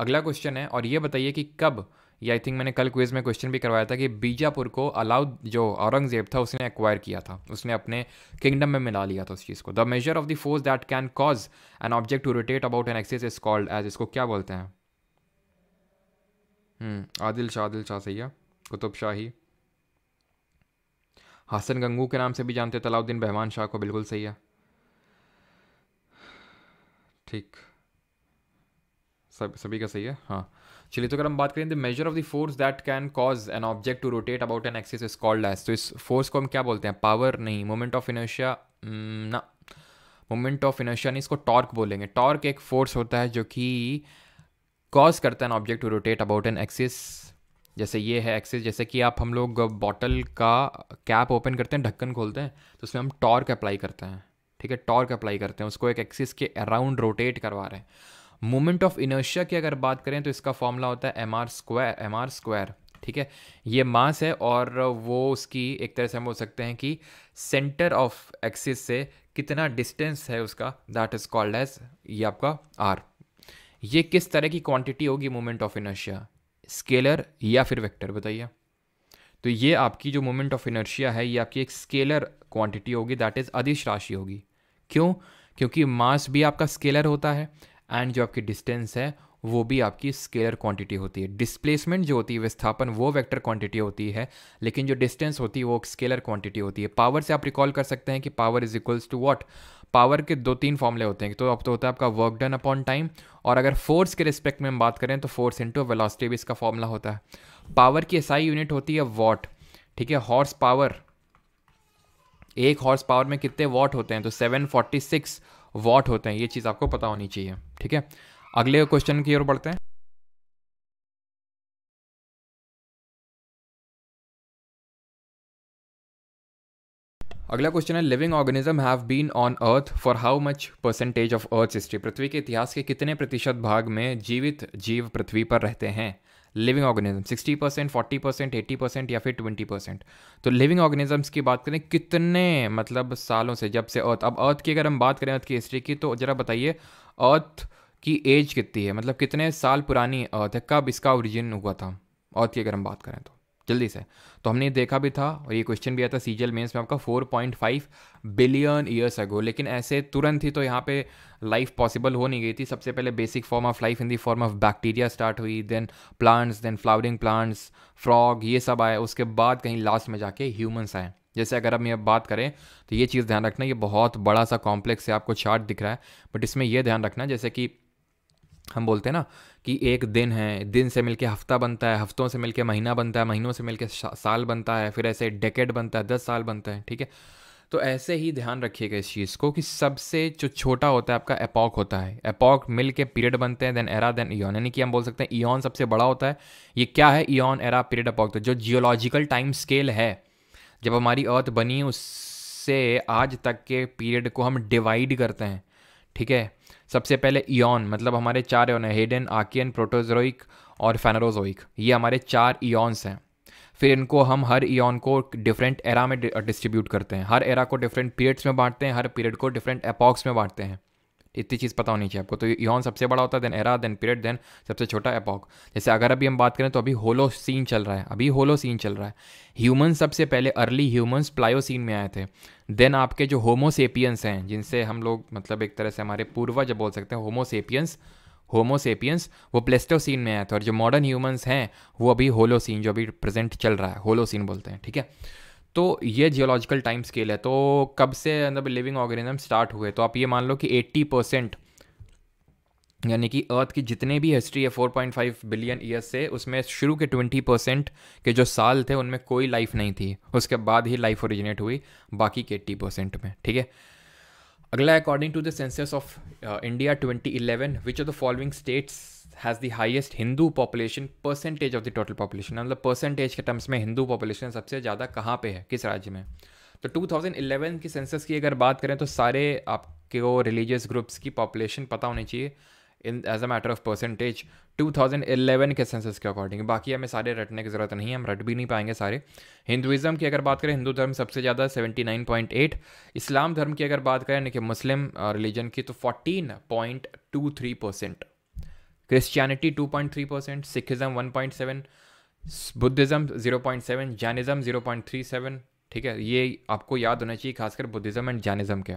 S1: अगला क्वेश्चन है और ये बताइए कि कब या आई थिंक मैंने कल क्विज में क्वेश्चन भी करवाया था कि बीजापुर को अलाउद जो औरंगजेब था उसने एक्वायर किया था उसने अपने किंगडम में मिला लिया था उस चीज़ को the measure of the force that can cause an object to rotate about an axis is called as इसको क्या बोलते हैं हम्म, आदिल शाह आदिल शाह सैया कुतुब शाही हसन गंगू के नाम से भी जानते तलाउद्दीन बहमान शाह को बिल्कुल सही है ठीक सब सभी का सही है हाँ चलिए तो अगर हम बात करें the measure of the force that can cause an object to rotate about an axis is called as तो इस फोर्स को हम क्या बोलते हैं पावर नहीं मोमेंट ऑफ इनर्शिया ना मोमेंट ऑफ इनर्शिया नहीं इसको टॉर्क बोलेंगे टॉर्क एक फोर्स होता है जो कि कॉज करता है an object to rotate about an axis जैसे ये है एक्सिस जैसे कि आप हम लोग बॉटल का कैप ओपन करते हैं ढक्कन खोलते हैं तो उसमें हम टॉर्क अप्लाई करते हैं ठीक है टॉर्क अप्लाई करते हैं उसको एक एक्सिस के अराउंड रोटेट करवा रहे हैं मोमेंट ऑफ इनर्शिया की अगर बात करें तो इसका फॉर्मूला होता है M R square M R square ठीक है ये मास है और वो उसकी एक तरह से हम बोल सकते हैं कि सेंटर ऑफ एक्सिस से कितना डिस्टेंस है उसका दैट इज कॉल्ड एज ये आपका आर ये किस तरह की क्वांटिटी होगी मोमेंट ऑफ इनर्शिया स्केलर या फिर वेक्टर बताइए तो ये आपकी जो मोमेंट ऑफ इनर्शिया है ये आपकी एक स्केलर क्वांटिटी होगी दैट इज अदिश राशि होगी क्यों क्योंकि मास भी आपका स्केलर होता है एंड जो आपकी डिस्टेंस है वो भी आपकी स्केलर क्वांटिटी होती है डिस्प्लेसमेंट जो होती है विस्थापन वो वेक्टर क्वांटिटी होती है लेकिन जो डिस्टेंस होती है वो स्केलर क्वांटिटी होती है पावर से आप रिकॉल कर सकते हैं कि power is equals to watt power के दो तीन फॉर्मूले होते हैं तो अब तो होता है आपका वर्क डन अपॉन टाइम और अगर फोर्स के रिस्पेक्ट में हम बात करें तो फोर्स इंटू वेलासिटी भी इसका फॉर्मूला होता है पावर की एसआई यूनिट होती है वॉट ठीक है हॉर्स पावर एक हॉर्स पावर में कितने वॉट होते हैं तो सिक्स वॉट होते हैं ये चीज़ आपको पता होनी चाहिए ठीक है अगले क्वेश्चन की ओर बढ़ते हैं अगला क्वेश्चन है living organism have been on earth for how much percentage of earth history पृथ्वी के इतिहास के कितने प्रतिशत भाग में जीवित जीव पृथ्वी पर रहते हैं living organism 60 percent forty percent eighty percent या फिर 20 परसेंट तो लिविंग ऑर्गेनिजम्स की बात करें कितने मतलब सालों से जब से अर्थ अब अर्थ की अगर हम बात करें अर्थ की हिस्ट्री की तो ज़रा बताइए अर्थ की एज कितनी है मतलब कितने साल पुरानी अर्थ है कब इसका ओरिजिन हुआ था अर्थ की अगर हम बात करें तो जल्दी से तो हमने देखा भी था और ये क्वेश्चन भी आया था सीजल मेंस में आपका 4.5 बिलियन ईयर्स अगो लेकिन ऐसे तुरंत ही तो यहाँ पे लाइफ पॉसिबल हो नहीं गई थी सबसे पहले basic form of life in the form of bacteria start हुई then plants then flowering plants frog ये सब आए उसके बाद कहीं लास्ट में जाके ह्यूमन्स आए जैसे अगर हम ये बात करें तो ये चीज़ ध्यान रखना ये बहुत बड़ा सा कॉम्प्लेक्स है आपको चार्ट दिख रहा है बट इसमें यह ध्यान रखना जैसे कि हम बोलते हैं ना कि एक दिन है दिन से मिलके हफ्ता बनता है हफ्तों से मिलके महीना बनता है महीनों से मिलके साल बनता है फिर ऐसे डेकेड बनता है दस साल बनता है ठीक है तो ऐसे ही ध्यान रखिएगा इस चीज़ को कि सबसे जो छोटा होता है आपका एपॉक होता है एपॉक मिल के पीरियड बनते हैं देन एरा देन ईन यानी कि हम बोल सकते हैं ईन सबसे बड़ा होता है ये क्या है ईन एरा पीरियड अपॉक तो जो जियोलॉजिकल टाइम स्केल है जब हमारी अर्थ बनी उससे आज तक के पीरियड को हम डिवाइड करते हैं ठीक है सबसे पहले ईन मतलब हमारे चार ईन है हेडन आकियन प्रोटोजोइक और फेनरोजोइक ये हमारे चार ईन्स हैं फिर इनको हम हर ईन को डिफरेंट एरा में डिस्ट्रीब्यूट करते हैं हर एरा को डिफरेंट पीरियड्स में बांटते हैं हर पीरियड को डिफरेंट अपॉक्स में बांटते हैं इतनी चीज़ पता होनी चाहिए आपको तो यौन सबसे बड़ा होता है then era then period then सबसे छोटा एपॉक जैसे अगर अभी हम बात करें तो अभी होलो सीन चल रहा है अभी होलो सीन चल रहा है ह्यूमन सबसे पहले अर्ली ह्यूमन्स प्लायो सीन में आए थे देन आपके जो होमोसेपियंस हैं जिनसे हम लोग मतलब एक तरह से हमारे पूर्वज बोल सकते हैं होमोसेपियंस होमोसेपियंस वो सीन में आए थे और जो मॉडर्न ह्यूमन्स हैं वो अभी सीन जो अभी प्रेजेंट चल रहा है सीन बोलते हैं ठीक है तो ये जियोलॉजिकल टाइम स्केल है तो कब से मतलब लिविंग ऑर्गेनिज्म स्टार्ट हुए तो आप ये मान लो कि 80 परसेंट यानी कि अर्थ की जितने भी हिस्ट्री है 4.5 बिलियन ईयर्स से उसमें शुरू के 20 परसेंट के जो साल थे उनमें कोई लाइफ नहीं थी उसके बाद ही लाइफ ओरिजिनेट हुई बाकी के एट्टी परसेंट में ठीक है अगला according to the census of India twenty eleven which are the following states has the highest Hindu population percentage of the total population मतलब परसेंटेज के टर्म्स में हिंदू पॉपुलेशन सबसे ज़्यादा कहाँ पे है किस राज्य में तो 2011 की सेंसस की अगर बात करें तो सारे आपके वो रिलीजियस ग्रुप्स की पॉपुलेशन पता होनी चाहिए in as a matter of percentage 2011 के सेंसस के अकॉर्डिंग बाकी हमें सारे रटने की ज़रूरत नहीं है हम रट भी नहीं पाएंगे सारे हिंदुज़म की अगर बात करें हिंदू धर्म सबसे ज़्यादा सेवेंटी नाइन पॉइंट एट इस्लाम धर्म की अगर बात करें यानी कि मुस्लिम रिलीजन की तो point two three percent Christianity 2.3 percent Sikhism 1.7 Buddhism 0.7 Jainism 0.37 ठीक है ये आपको याद होना चाहिए खासकर बुद्धिज़्म एंड जैनिज़्म के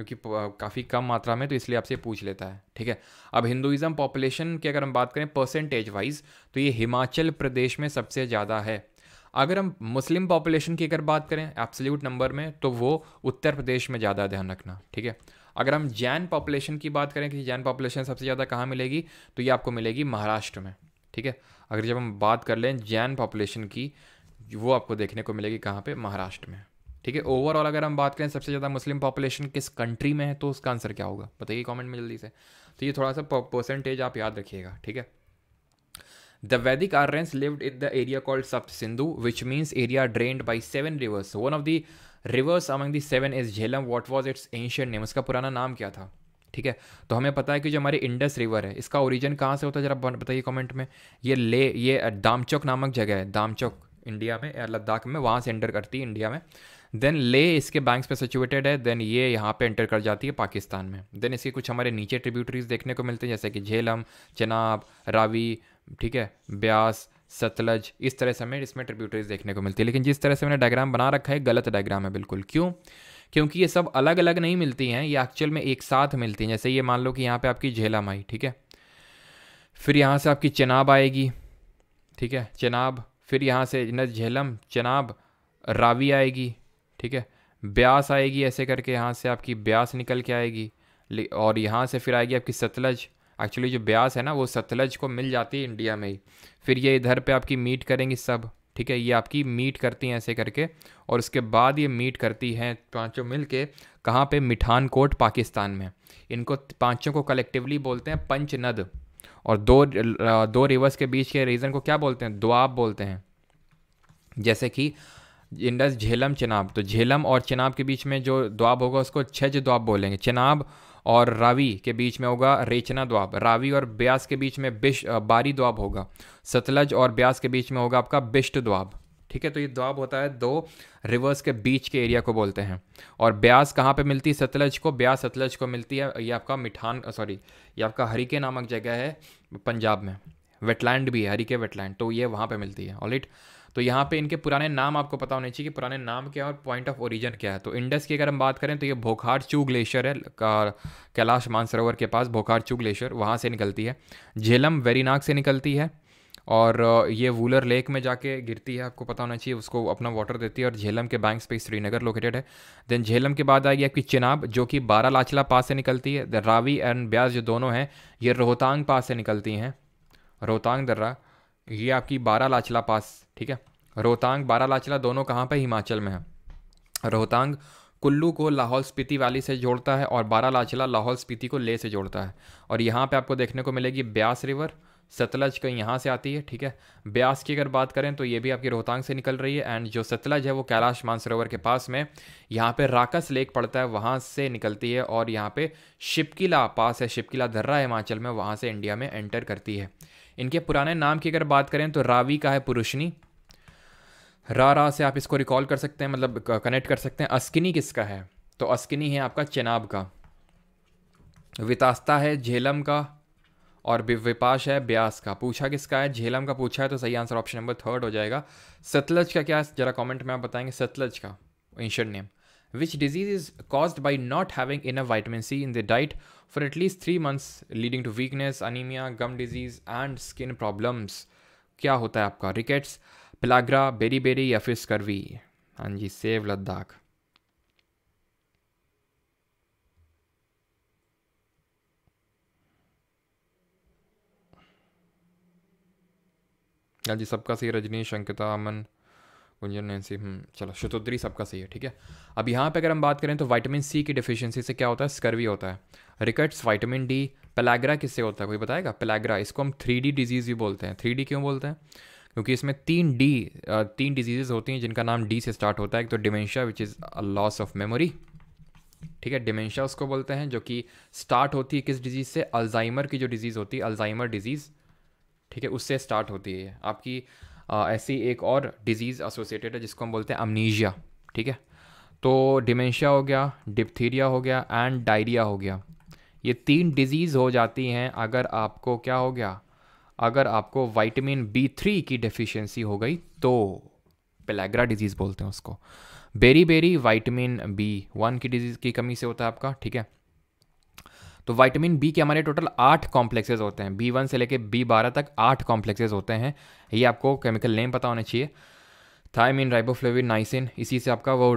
S1: क्योंकि काफ़ी कम मात्रा में तो इसलिए आपसे पूछ लेता है ठीक है अब हिंदुज़म पॉपुलेशन की अगर हम बात करें परसेंटेज वाइज तो ये हिमाचल प्रदेश में सबसे ज़्यादा है अगर हम मुस्लिम पॉपुलेशन की अगर बात करें एब्सोल्यूट नंबर में तो वो उत्तर प्रदेश में ज़्यादा ध्यान रखना ठीक है अगर हम जैन पॉपुलेशन की बात करें कि जैन पॉपुलेशन सबसे ज़्यादा कहाँ मिलेगी तो ये आपको मिलेगी महाराष्ट्र में ठीक है अगर जब हम बात कर लें जैन पॉपुलेशन की वो आपको देखने को मिलेगी कहाँ पर महाराष्ट्र में ठीक है ओवरऑल अगर हम बात करें सबसे ज़्यादा मुस्लिम पॉपुलेशन किस कंट्री में है तो उसका आंसर क्या होगा बताइए कॉमेंट में जल्दी से तो ये थोड़ा सा परसेंटेज आप याद रखिएगा ठीक है the Vedic Aryans lived in the area called सब Sindhu which means area drained by seven rivers one of the rivers among the seven is Jhelum what was its ancient name उसका पुराना नाम क्या था ठीक है तो हमें पता है कि जो हमारे इंडस रिवर है इसका ओरिजिन कहाँ से होता है जरा बताइए कमेंट में ये ले ये दामचौक नामक जगह है दामचौक इंडिया में लद्दाख में वहाँ से एंटर करती है इंडिया में देन ले इसके बैंक्स पे सिचुएटेड है देन ये यहाँ पे एंटर कर जाती है पाकिस्तान में देन इसके कुछ हमारे नीचे ट्रिब्यूटरीज देखने को मिलते हैं जैसे कि झेलम चनाब रावी ठीक है ब्यास सतलज इस तरह से हमें इसमें ट्रिब्यूटरीज देखने को मिलती है लेकिन जिस तरह से मैंने डायग्राम बना रखा है गलत डायग्राम है बिल्कुल क्यों क्योंकि ये सब अलग अलग नहीं मिलती हैं ये एक्चुअल में एक साथ मिलती हैं जैसे ये मान लो कि यहाँ पे आपकी झेलम आई ठीक है फिर यहाँ से आपकी चनाब आएगी ठीक है चनाब फिर यहाँ से न झेलम चनाब रावी आएगी ठीक है ब्यास आएगी ऐसे करके यहाँ से आपकी ब्यास निकल के आएगी और यहाँ से फिर आएगी आपकी सतलज एक्चुअली जो ब्यास है ना वो सतलज को मिल जाती है इंडिया में ही फिर ये इधर पे आपकी मीट करेंगी सब ठीक है ये आपकी मीट करती हैं ऐसे करके और उसके बाद ये मीट करती हैं पाँचों मिल के कहाँ पर मिठानकोट पाकिस्तान में इनको पाँचों को कलेक्टिवली बोलते हैं पंच नद और दो दो रिवर्स के बीच के रीज़न को क्या बोलते हैं दुआब बोलते हैं जैसे कि इंडस झेलम चनाब तो झेलम और चिनाब के बीच में जो दुआब होगा उसको छज दुआब बोलेंगे चिनाब और रावी के बीच में होगा रेचना द्वाब रावी और ब्यास के बीच में बिश बारी द्वाब होगा सतलज और ब्यास के बीच में होगा आपका बिष्ट द्वाब ठीक है तो ये द्वाब होता है दो रिवर्स के बीच के एरिया को बोलते हैं और ब्यास कहाँ पे मिलती है सतलज को ब्यास सतलज को मिलती है ये आपका मिठान सॉरी ये आपका हरिके नामक जगह है पंजाब में वेटलैंड भी है हरी के वेटलैंड तो ये वहाँ पे मिलती है ऑलिट तो यहाँ पे इनके पुराने नाम आपको पता होने चाहिए कि पुराने नाम क्या है और पॉइंट ऑफ ओरिजन क्या है तो इंडस की अगर हम बात करें तो ये भोखार चू ग्लेशियर है कैलाश मानसरोवर के पास भोखारचू ग्लेशियर वहाँ से निकलती है झेलम वेरीनाग से निकलती है और ये वूलर लेक में जाके गिरती है आपको पता होना चाहिए उसको अपना वाटर देती है और झेलम के बैंक्स पे श्रीनगर लोकेटेड है देन झेलम के बाद आएगी आपकी चिनाब जो कि बारा लाचला पास से निकलती है रावी एंड ब्यास जो दोनों हैं ये रोहतांग पास से निकलती हैं रोहतांग दर्रा ये आपकी बारह लाचला पास ठीक है रोहतांग बारह लाचला दोनों कहाँ पर हिमाचल में है रोहतांग कुल्लू को लाहौल स्पीति वैली से जोड़ता है और बारह लाचला लाहौल स्पीति को ले से जोड़ता है और यहाँ पे आपको देखने को मिलेगी ब्यास रिवर सतलज कहीं यहाँ से आती है ठीक है ब्यास की अगर बात करें तो ये भी आपकी रोहतांग से निकल रही है एंड जो सतलज है वो कैलाश मानसरोवर के पास में यहाँ पे राकस लेक पड़ता है वहाँ से निकलती है और यहाँ पे शिपकिला पास है शिपकिला दर्रा हिमाचल में वहाँ से इंडिया में एंटर करती है इनके पुराने नाम की अगर बात करें तो रावी का है पुरुषनी रा रा से आप इसको रिकॉल कर सकते हैं मतलब कनेक्ट कर सकते हैं अस्किनी किसका है तो अस्किनी है आपका चेनाब का वितास्ता है झेलम का और विपाश है ब्यास का पूछा किसका है झेलम का पूछा है तो सही आंसर ऑप्शन नंबर थर्ड हो जाएगा सतलज का क्या है जरा कमेंट में आप बताएंगे सतलज का ancient name which disease is caused by not having enough vitamin C in their diet for at least three months, leading to weakness, anemia, gum disease, and skin problems. क्या होता है आपका रिकेट्स पिलाग्रा बेरी बेरी या फिर scurvy हाँ जी save Ladakh हाँ जी सबका सही रजनीश अंकिता अमन गुंजन नैन्सी hmm, चलो शतुद्री सबका सही है ठीक है अब यहाँ पे अगर हम बात करें तो वाइटामिन सी की डिफिशियंसी से क्या होता है स्कर्वी होता है रिकट्स वाइटामिन डी पेलाग्रा किससे होता है कोई बताएगा पेलाग्रा इसको हम थ्री डी डिजीज़ भी बोलते हैं थ्री डी क्यों बोलते हैं क्योंकि इसमें तीन डी तीन डिजीज़ होती हैं जिनका नाम डी से स्टार्ट होता है एक तो dementia which is a loss of memory ठीक है डिमेंशिया उसको बोलते हैं जो कि स्टार्ट होती है किस डिजीज़ से अल्जाइमर की जो डिजीज़ होती है अल्जाइमर डिजीज़ ठीक है उससे स्टार्ट होती है आपकी ऐसी एक और डिजीज़ एसोसिएटेड है जिसको हम बोलते हैं अमनीजिया ठीक है तो डिमेंशिया हो गया डिप्थीरिया हो गया एंड डायरिया हो गया ये तीन डिजीज़ हो जाती हैं अगर आपको क्या हो गया अगर आपको वाइटमिन बी थ्री की डिफिशेंसी हो गई तो पेलेग्रा डिजीज़ बोलते हैं उसको beriberi vitamin B one की डिजीज़ की कमी से होता है आपका ठीक है तो वाइटामिन बी के हमारे टोटल आठ कॉम्प्लेक्सेज होते हैं बी वन से लेकर बी बारह तक आठ कॉम्प्लेक्सेज होते हैं ये आपको केमिकल नेम पता होना चाहिए थायमिन राइबोफ्लेविन नाइसिन इसी से आपका वो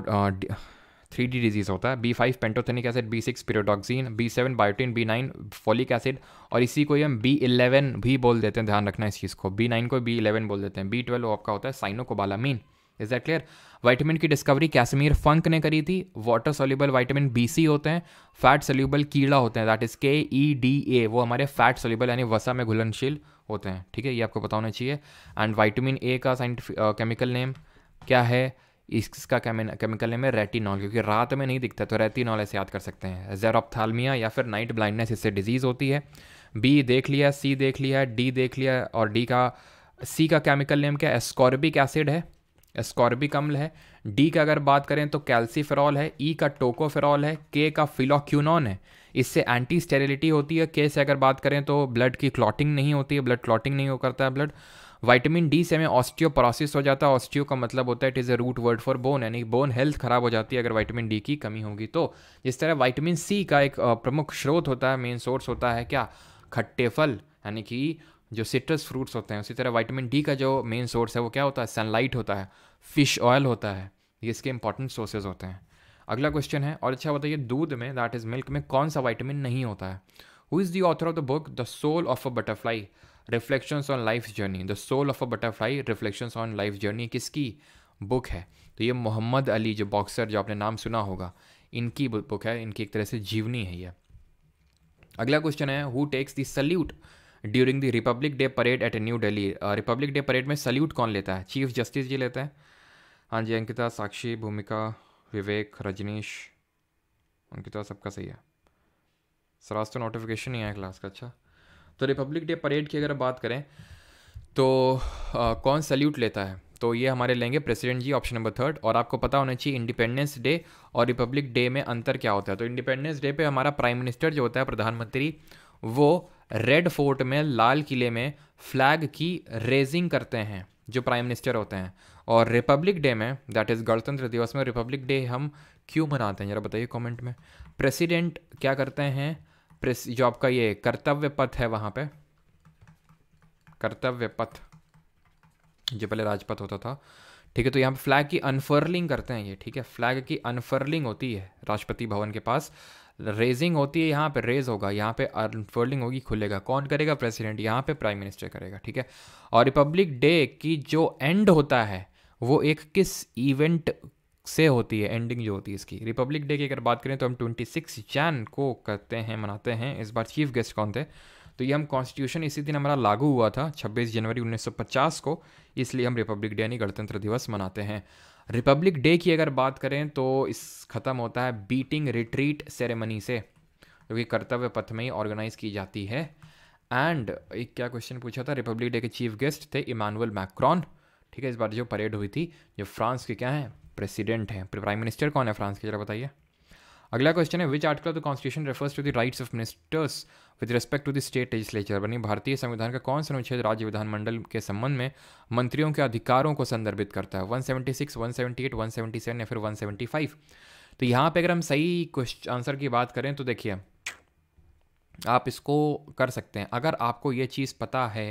S1: थ्री डी डिजीज़ होता है B five pantothenic acid B six pyridoxine B seven biotin B nine folic acid और इसी को ही हम बी इलेवन भी बोल देते हैं ध्यान रखना इस चीज़ को बी नाइन को बी इलेवन बोल देते हैं बी ट्वेल्व आपका होता है cyanocobalamin is that clear vitamin की डिस्कवरी कैसमीर फंक ने करी थी water soluble vitamin B C होते हैं फैट सोल्यूबल कीड़ा होते हैं दैट इज के ई डी ए वो हमारे फैट सोल्यूबल यानी वसा में घुलनशील होते हैं ठीक है ये आपको पता होना चाहिए एंड वाइटामिन ए का साइंटिफिक केमिकल नेम क्या है इसका केमिकल नेम है रेटिनॉल क्योंकि रात में नहीं दिखता तो रेटिनॉल ऐसे याद कर सकते हैं जेरोपथालमिया या फिर नाइट ब्लाइंडनेस इससे डिजीज़ होती है बी देख लिया सी देख लिया डी देख लिया और डी का सी का केमिकल नेम क्या एस्कॉर्बिक एसिड है अम्ल है डी का अगर बात करें तो कैल्सीफेरॉल है ई e का टोकोफेरॉल है के का फिलोक्यूनॉन है इससे एंटी स्टेरिलिटी होती है के से अगर बात करें तो ब्लड की क्लॉटिंग नहीं होती है ब्लड क्लॉटिंग नहीं हो करता है ब्लड वाइटामिन डी से हमें ऑस्टियोपोरोसिस हो जाता है ऑस्टियो का मतलब होता है it is a root word for bone यानी बोन हेल्थ खराब हो जाती है अगर वाइटामिन डी की कमी होगी तो जिस तरह वाइटामिन सी का एक प्रमुख स्रोत होता है मेन सोर्स होता है क्या खट्टे फल यानी कि जो सिट्रस फ्रूट्स होते हैं उसी तरह वाइटामिन डी का जो मेन सोर्स है वो क्या होता है सनलाइट होता है फ़िश ऑयल होता है ये इसके इंपॉर्टेंट सोर्सेज होते हैं अगला क्वेश्चन है और अच्छा बताइए दूध में दैट इज़ मिल्क में कौन सा वाइटामिन नहीं होता है who is the author of the book the soul of a butterfly reflections on life journey the soul of a butterfly reflections on life journey किसकी बुक है तो ये मोहम्मद अली जो बॉक्सर जो आपने नाम सुना होगा इनकी बुक है इनकी एक तरह से जीवनी है यह अगला क्वेश्चन है who takes salute salute during the republic day parade at New Delhi republic day parade में सल्यूट कौन लेता है चीफ जस्टिस जी लेते हैं हाँ जी अंकिता साक्षी भूमिका विवेक रजनीश अंकिता सबका सही है आज तो नोटिफिकेशन ही है क्लास का अच्छा तो रिपब्लिक डे परेड की अगर बात करें तो आ, uh, कौन सल्यूट लेता है तो ये हमारे लेंगे president ji option number third और आपको पता होना चाहिए इंडिपेंडेंस डे और रिपब्लिक डे में अंतर क्या होता है तो इंडिपेंडेंस डे पे हमारा प्राइम मिनिस्टर जो होता है प्रधानमंत्री वो रेड फोर्ट में लाल किले में फ्लैग की रेजिंग करते हैं जो प्राइम मिनिस्टर होते हैं और रिपब्लिक डे में दैट इज़ गणतंत्र दिवस में रिपब्लिक डे हम क्यों मनाते हैं जरा बताइए कमेंट में प्रेसिडेंट क्या करते हैं प्रेस जो आपका ये कर्तव्य पथ है वहाँ पे कर्तव्य पथ जो पहले राजपथ होता था ठीक है तो यहाँ पे फ्लैग की अनफर्लिंग करते हैं ये ठीक है फ्लैग की अनफर्लिंग होती है राष्ट्रपति भवन के पास रेजिंग होती है यहाँ पे रेज होगा यहाँ पे अनफोल्डिंग होगी खुलेगा कौन करेगा प्रेसिडेंट यहाँ पे प्राइम मिनिस्टर करेगा ठीक है और रिपब्लिक डे की जो एंड होता है वो एक किस इवेंट से होती है एंडिंग जो होती है इसकी रिपब्लिक डे की अगर बात करें तो हम ट्वेंटी सिक्स जैन को करते हैं मनाते हैं इस बार चीफ गेस्ट कौन थे तो ये हम कॉन्स्टिट्यूशन इसी दिन हमारा लागू हुआ था 26 जनवरी 1950 को इसलिए हम रिपब्लिक डे यानी गणतंत्र दिवस मनाते हैं रिपब्लिक डे की अगर बात करें तो इस ख़त्म होता है बीटिंग रिट्रीट सेरेमनी से जो कि कर्तव्य पथ में ही ऑर्गेनाइज की जाती है एंड एक क्या क्वेश्चन पूछा था रिपब्लिक डे के चीफ गेस्ट थे इमानुअल मैक्रॉन ठीक है इस बार जो परेड हुई थी जो फ्रांस के क्या हैं प्रेसिडेंट हैं प्राइम मिनिस्टर कौन है फ्रांस के जरा बताइए अगला क्वेश्चन है which article of the constitution refers to the rights of ministers with respect to the state legislature बनी भारतीय संविधान का कौन सा अनुच्छेद राज्य विधानमंडल के संबंध में मंत्रियों के अधिकारों को संदर्भित करता है 176, 178, 177 या फिर 175 तो यहाँ पे अगर हम सही क्वेश्चन आंसर की बात करें तो देखिए आप इसको कर सकते हैं अगर आपको ये चीज़ पता है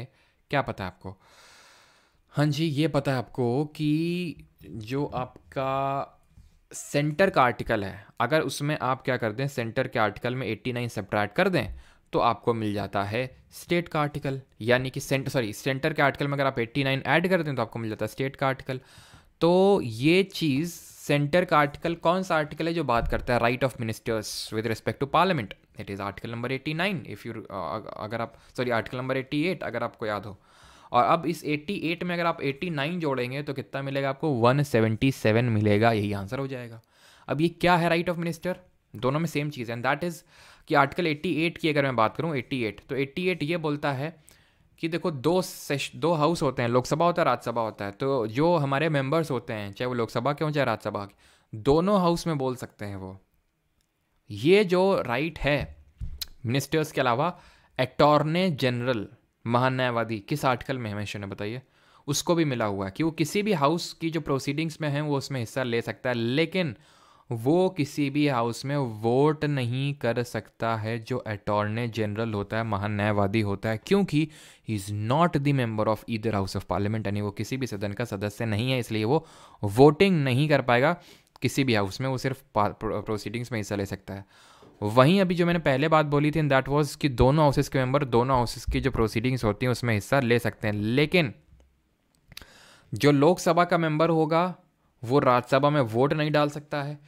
S1: क्या पता है आपको हाँ जी ये पता है आपको कि जो आपका सेंटर का आर्टिकल है अगर उसमें आप क्या कर दें सेंटर के आर्टिकल में 89 नाइन कर दें तो आपको मिल जाता है स्टेट का आर्टिकल यानी कि सेंटर सॉरी सेंटर के आर्टिकल में अगर आप 89 ऐड करते हैं तो आपको मिल जाता है स्टेट का आर्टिकल तो ये चीज़ सेंटर का आर्टिकल कौन सा आर्टिकल है जो बात करता है right of ministers with respect to parliament it is article number 89 if you अगर आप सॉरी आर्टिकल नंबर 88 अगर आपको याद हो और अब इस 88 में अगर आप 89 जोड़ेंगे तो कितना मिलेगा आपको 177 मिलेगा यही आंसर हो जाएगा अब ये क्या है राइट ऑफ मिनिस्टर दोनों में सेम चीज़ है एंड दैट इज़ कि आर्टिकल 88 की अगर मैं बात करूँ 88 तो 88 ये बोलता है कि देखो दो सेश दो हाउस होते हैं लोकसभा होता है राज्यसभा होता है तो जो हमारे मेंबर्स होते हैं चाहे वो लोकसभा के हों चाहे राज्यसभा के दोनों हाउस में बोल सकते हैं वो ये जो राइट है मिनिस्टर्स के अलावा एटॉर्ने जनरल महान्यायवादी किस आर्टिकल में हमेशा ने बताइए उसको भी मिला हुआ है कि वो किसी भी हाउस की जो प्रोसीडिंग्स में है वो उसमें हिस्सा ले सकता है लेकिन वो किसी भी हाउस में वोट नहीं कर सकता है जो अटॉर्नी जनरल होता है महान्यायवादी होता है क्योंकि he is not the member of either house of parliament यानी वो किसी भी सदन का सदस्य नहीं है इसलिए वो वोटिंग नहीं कर पाएगा किसी भी हाउस में वो सिर्फ प्रोसीडिंग्स में हिस्सा ले सकता है वहीं अभी जो मैंने पहले बात बोली थी दैट वॉज कि दोनों हाउसेस के मेंबर दोनों हाउसेस की जो प्रोसीडिंग्स होती हैं उसमें हिस्सा ले सकते हैं लेकिन जो लोकसभा का मेंबर होगा वो राज्यसभा में वोट नहीं डाल सकता है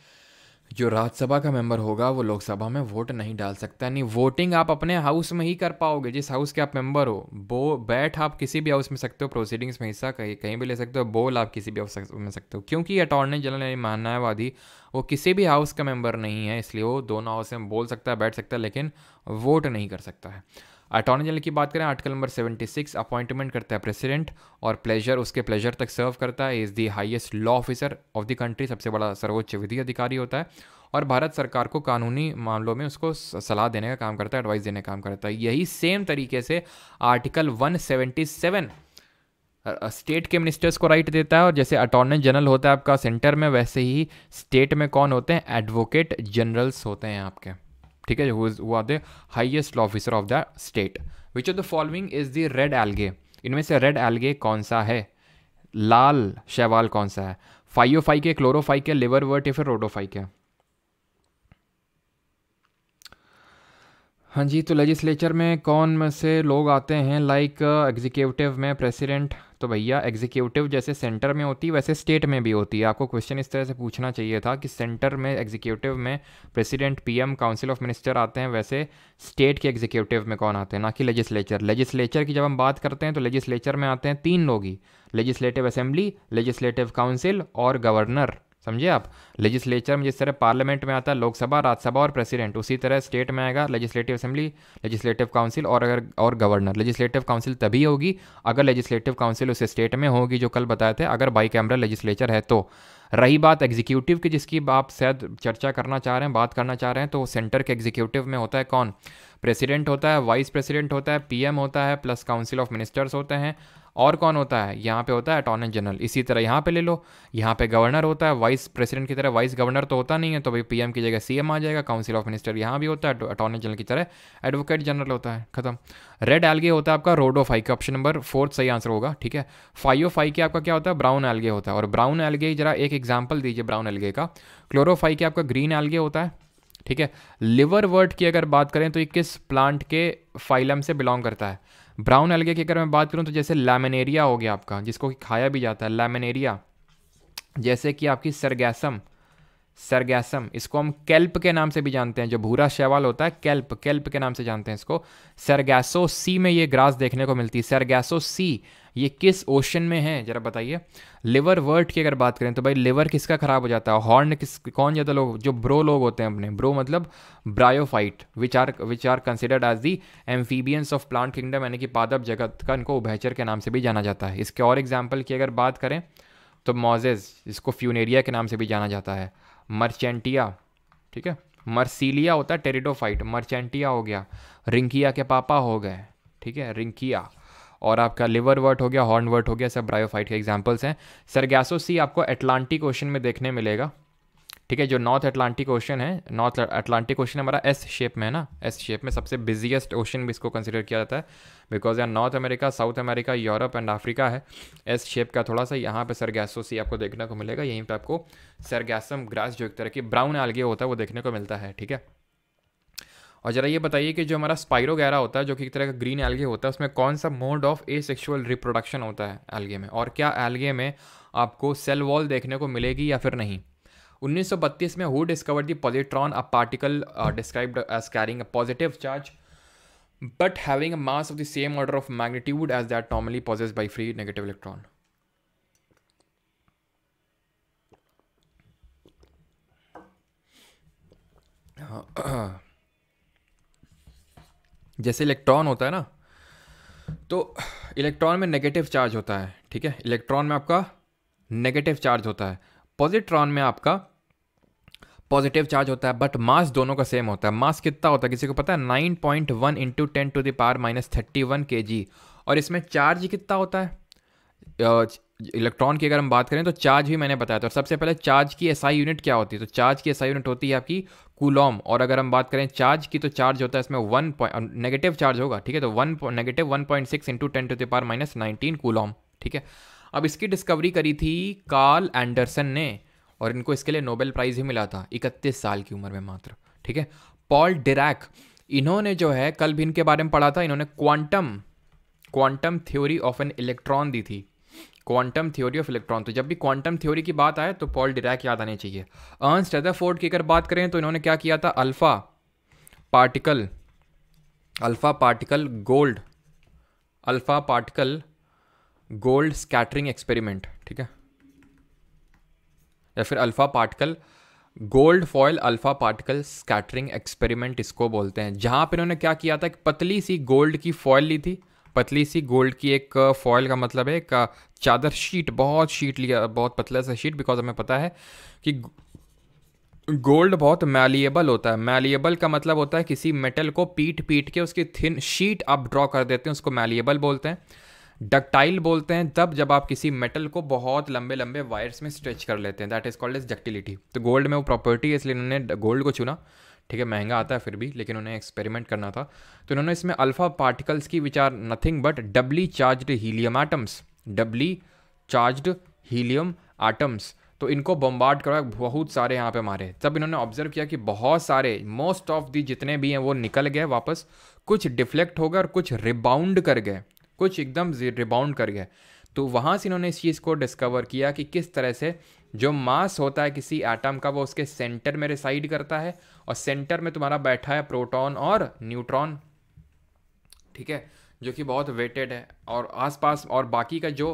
S1: जो राज्यसभा का मेंबर होगा वो लोकसभा में वोट नहीं डाल सकता यानी वोटिंग आप अपने हाउस में ही कर पाओगे जिस हाउस के आप मेंबर हो बो बैठ आप किसी भी हाउस में सकते हो प्रोसीडिंग्स में हिस्सा कहीं कहीं भी ले सकते हो बोल आप किसी भी हाउस में सकते हो क्योंकि अटॉर्नी जनरल यानी मान्यवादी वो किसी भी हाउस का मेंबर नहीं है इसलिए वो दोनों हाउस में बोल सकता है बैठ सकता है लेकिन वोट नहीं कर सकता है अटॉर्नी जनरल की बात करें आर्टिकल नंबर 76 अपॉइंटमेंट करता है प्रेसिडेंट और प्लेजर उसके प्लेजर तक सर्व करता है is the highest law officer of the country सबसे बड़ा सर्वोच्च विधि अधिकारी होता है और भारत सरकार को कानूनी मामलों में उसको सलाह देने का काम करता है एडवाइस देने का काम करता है यही सेम तरीके से आर्टिकल 177 स्टेट के मिनिस्टर्स को राइट देता है और जैसे अटॉर्नी जनरल होता है आपका सेंटर में वैसे ही स्टेट में कौन होते हैं एडवोकेट जनरल्स होते हैं आपके ठीक है who are the highest officer of the state which of the following is the red algae इनमें से रेड एल्गे कौन सा है लाल शैवाल कौन सा है फाइयोफाइक है क्लोरोफाइक है लिवर वर्ट या फिर रोडोफाइक है हाँ जी तो लेजिस्लेचर में कौन से लोग आते हैं लाइक एग्जीक्यूटिव uh, में प्रेसिडेंट तो भैया एग्जीक्यूटिव जैसे सेंटर में होती है वैसे स्टेट में भी होती है आपको क्वेश्चन इस तरह से पूछना चाहिए था कि सेंटर में एग्जीक्यूटिव में president PM council of minister आते हैं वैसे स्टेट के एग्जीक्यूटिव में कौन आते हैं ना कि लेजिस्लेचर लेजिस्लेचर की जब हम बात करते हैं तो लेजिस्लेचर में आते हैं तीन लोग ही लेजिस्लेटिव असेंबली लेजिस्लेटिव काउंसिल और गवर्नर समझिए आप लेजिस्लेचर में जिस तरह पार्लियामेंट में आता है लोकसभा राज्यसभा और प्रेसिडेंट उसी तरह स्टेट में आएगा लेजिस्लेटिव असेंबली लेजिस्लेटिव काउंसिल और अगर और गवर्नर लेजिस्लेटिव काउंसिल तभी होगी अगर लेजिस्लेटिव काउंसिल उस स्टेट में होगी जो कल बताए थे अगर बाई कैमरा लेजिस्लेचर है तो रही बात एग्जीक्यूटिव की जिसकी आप शायद चर्चा करना चाह रहे हैं बात करना चाह रहे हैं तो सेंटर के एग्जीक्यूटिव में होता है कौन प्रेसिडेंट होता है वाइस प्रेसिडेंट होता है पीएम होता है प्लस काउंसिल ऑफ मिनिस्टर्स होते हैं और कौन होता है यहाँ पे होता है अटॉर्नी जनरल इसी तरह यहाँ पे ले लो यहाँ पे गवर्नर होता है वाइस प्रेसिडेंट की तरह वाइस गवर्नर तो होता नहीं है तो भाई पीएम की जगह सीएम आ जाएगा काउंसिल ऑफ मिनिस्टर यहाँ भी होता है अटॉर्नी जनरल की तरह एडवोकेट जनरल होता है खत्म रेड एल्गे होता है आपका रोडोफाई का ऑप्शन नंबर फोर्थ सही आंसर होगा ठीक है फाइयोफाई के आपका क्या होता है ब्राउन एलगे होता है और ब्राउन एलगे जरा एक एग्जाम्पल दीजिए ब्राउन एलगे का क्लोरोफाई के आपका ग्रीन एलगे होता है ठीक है लिवर वर्ड की अगर बात करें तो ये किस प्लांट के फाइलम से बिलोंग करता है ब्राउन एलगे की अगर मैं बात करूँ तो जैसे लेमनेरिया हो गया आपका जिसको कि खाया भी जाता है लेमनेरिया जैसे कि आपकी सरगैसम सरगैसम इसको हम कैल्प के नाम से भी जानते हैं जो भूरा शैवाल होता है कैल्प कैल्प के नाम से जानते हैं इसको सरगैसो सी में ये ग्रास देखने को मिलती है सरगैसो सी ये किस ओशन में है जरा बताइए लिवर वर्ट की अगर बात करें तो भाई लिवर किसका खराब हो जाता है हॉर्न किस कौन ज़्यादा लोग जो ब्रो लोग होते हैं अपने ब्रो मतलब bryophyte which are which are considered as the amphibians of plant kingdom यानी कि पादप जगत का इनको उभैचर के नाम से भी जाना जाता है इसके और एग्जाम्पल की अगर बात करें तो मोजेज इसको फ्यूनेरिया के नाम से भी जाना जाता है मर्चेंटिया ठीक है मर्सीलिया होता है टेरिडोफाइट मर्चेंटिया हो गया रिंकिया के पापा हो गए ठीक है रिंकिया और आपका लिवर वर्ट हो गया हॉर्न वर्ट हो गया सब ब्रायोफाइट के एग्जाम्पल्स हैं सरगैसो सी आपको एटलांटिक ओशन में देखने मिलेगा ठीक है जो नॉर्थ अटलांटिक ओशन है नॉर्थ अटलांटिक ओशन हमारा एस शेप में है ना एस शेप में सबसे बिजिएस्ट ओशन भी इसको कंसिडर किया जाता है बिकॉज यहाँ North America South America Europe and Africa है एस शेप का थोड़ा सा यहाँ पे सरगैसो सी आपको देखने को मिलेगा यहीं पे आपको सरगैसम ग्रास जो एक तरह की ब्राउन आलगे होता है वो देखने को मिलता है ठीक है और ज़रा ये बताइए कि जो हमारा स्पाइरो गैरा होता है जो कि एक तरह का ग्रीन एलगे होता है उसमें कौन सा mode of asexual reproduction होता है एलगे में और क्या एलगे में आपको सेल वॉल देखने को मिलेगी या फिर नहीं 1932 में who discover the positron a particle described as carrying a positive charge but having a mass of the same order of magnitude as that normally possesses by free negative electron जैसे electron होता है ना तो electron में negative charge होता है ठीक है इलेक्ट्रॉन में आपका नेगेटिव चार्ज होता है पॉजिट्रॉन में आपका पॉजिटिव चार्ज होता है बट मास दोनों का सेम होता है मास कितना होता है किसी को पता है nine point one into ten to the power minus thirty one K G और इसमें चार्ज कितना होता है इलेक्ट्रॉन की अगर हम बात करें तो चार्ज भी मैंने बताया था और सबसे पहले चार्ज की एसआई यूनिट क्या होती है तो चार्ज की एसआई यूनिट होती है आपकी कूलॉम और अगर हम बात करें चार्ज की तो चार्ज होता है इसमें वन नेगेटिव चार्ज होगा ठीक है तो one negative one point six into ten to the power minus nineteen coulomb ठीक है अब इसकी डिस्कवरी करी थी कार्ल एंडरसन ने और इनको इसके लिए नोबेल प्राइज़ ही मिला था इकतीस साल की उम्र में मात्र ठीक है पॉल डिरैक इन्होंने जो है कल भी इनके बारे में पढ़ा था इन्होंने quantum quantum theory of an electron दी थी क्वांटम थ्योरी ऑफ इलेक्ट्रॉन तो जब भी क्वांटम थ्योरी की बात आए तो पॉल डिरैक याद आने चाहिए अर्न स्टेदरफोर्ड की अगर बात करें तो इन्होंने क्या किया था alpha particle alpha particle gold alpha particle gold scattering experiment ठीक है या फिर alpha particle gold foil alpha particle scattering experiment इसको बोलते हैं जहां पर इन्होंने क्या किया था कि पतली सी गोल्ड की फॉयल ली थी पतली सी गोल्ड की एक फॉयल का मतलब है एक चादर शीट बहुत शीट लिया बहुत पतला सा शीट बिकॉज हमें पता है कि गोल्ड बहुत मैलिएबल होता है मैलिएबल का मतलब होता है किसी मेटल को पीट पीट के उसकी थिन शीट आप ड्रॉ कर देते हैं उसको मैलिएबल बोलते हैं डक्टाइल बोलते हैं तब जब आप किसी मेटल को बहुत लंबे लंबे वायर्स में स्ट्रेच कर लेते हैं that is called is ductility तो गोल्ड में वो प्रॉपर्टी है इसलिए इन्होंने गोल्ड को चुना ठीक है महंगा आता है फिर भी लेकिन उन्हें एक्सपेरिमेंट करना था तो इन्होंने इसमें अल्फा पार्टिकल्स की which are nothing but doubly charged helium atoms doubly charged helium atoms तो इनको बम्बार्ड करवा बहुत सारे यहाँ पे मारे तब इन्होंने ऑब्जर्व किया कि बहुत सारे मोस्ट ऑफ दी जितने भी हैं वो निकल गए वापस कुछ डिफ्लेक्ट हो गए और कुछ रिबाउंड कर गए कुछ एकदम रिबाउंड कर गए तो वहाँ से इन्होंने इस चीज़ को डिस्कवर किया कि किस तरह से जो मास होता है किसी एटम का वो उसके सेंटर में रिसाइड करता है और सेंटर में तुम्हारा बैठा है प्रोटॉन और न्यूट्रॉन ठीक है जो कि बहुत वेटेड है और आसपास और बाकी का जो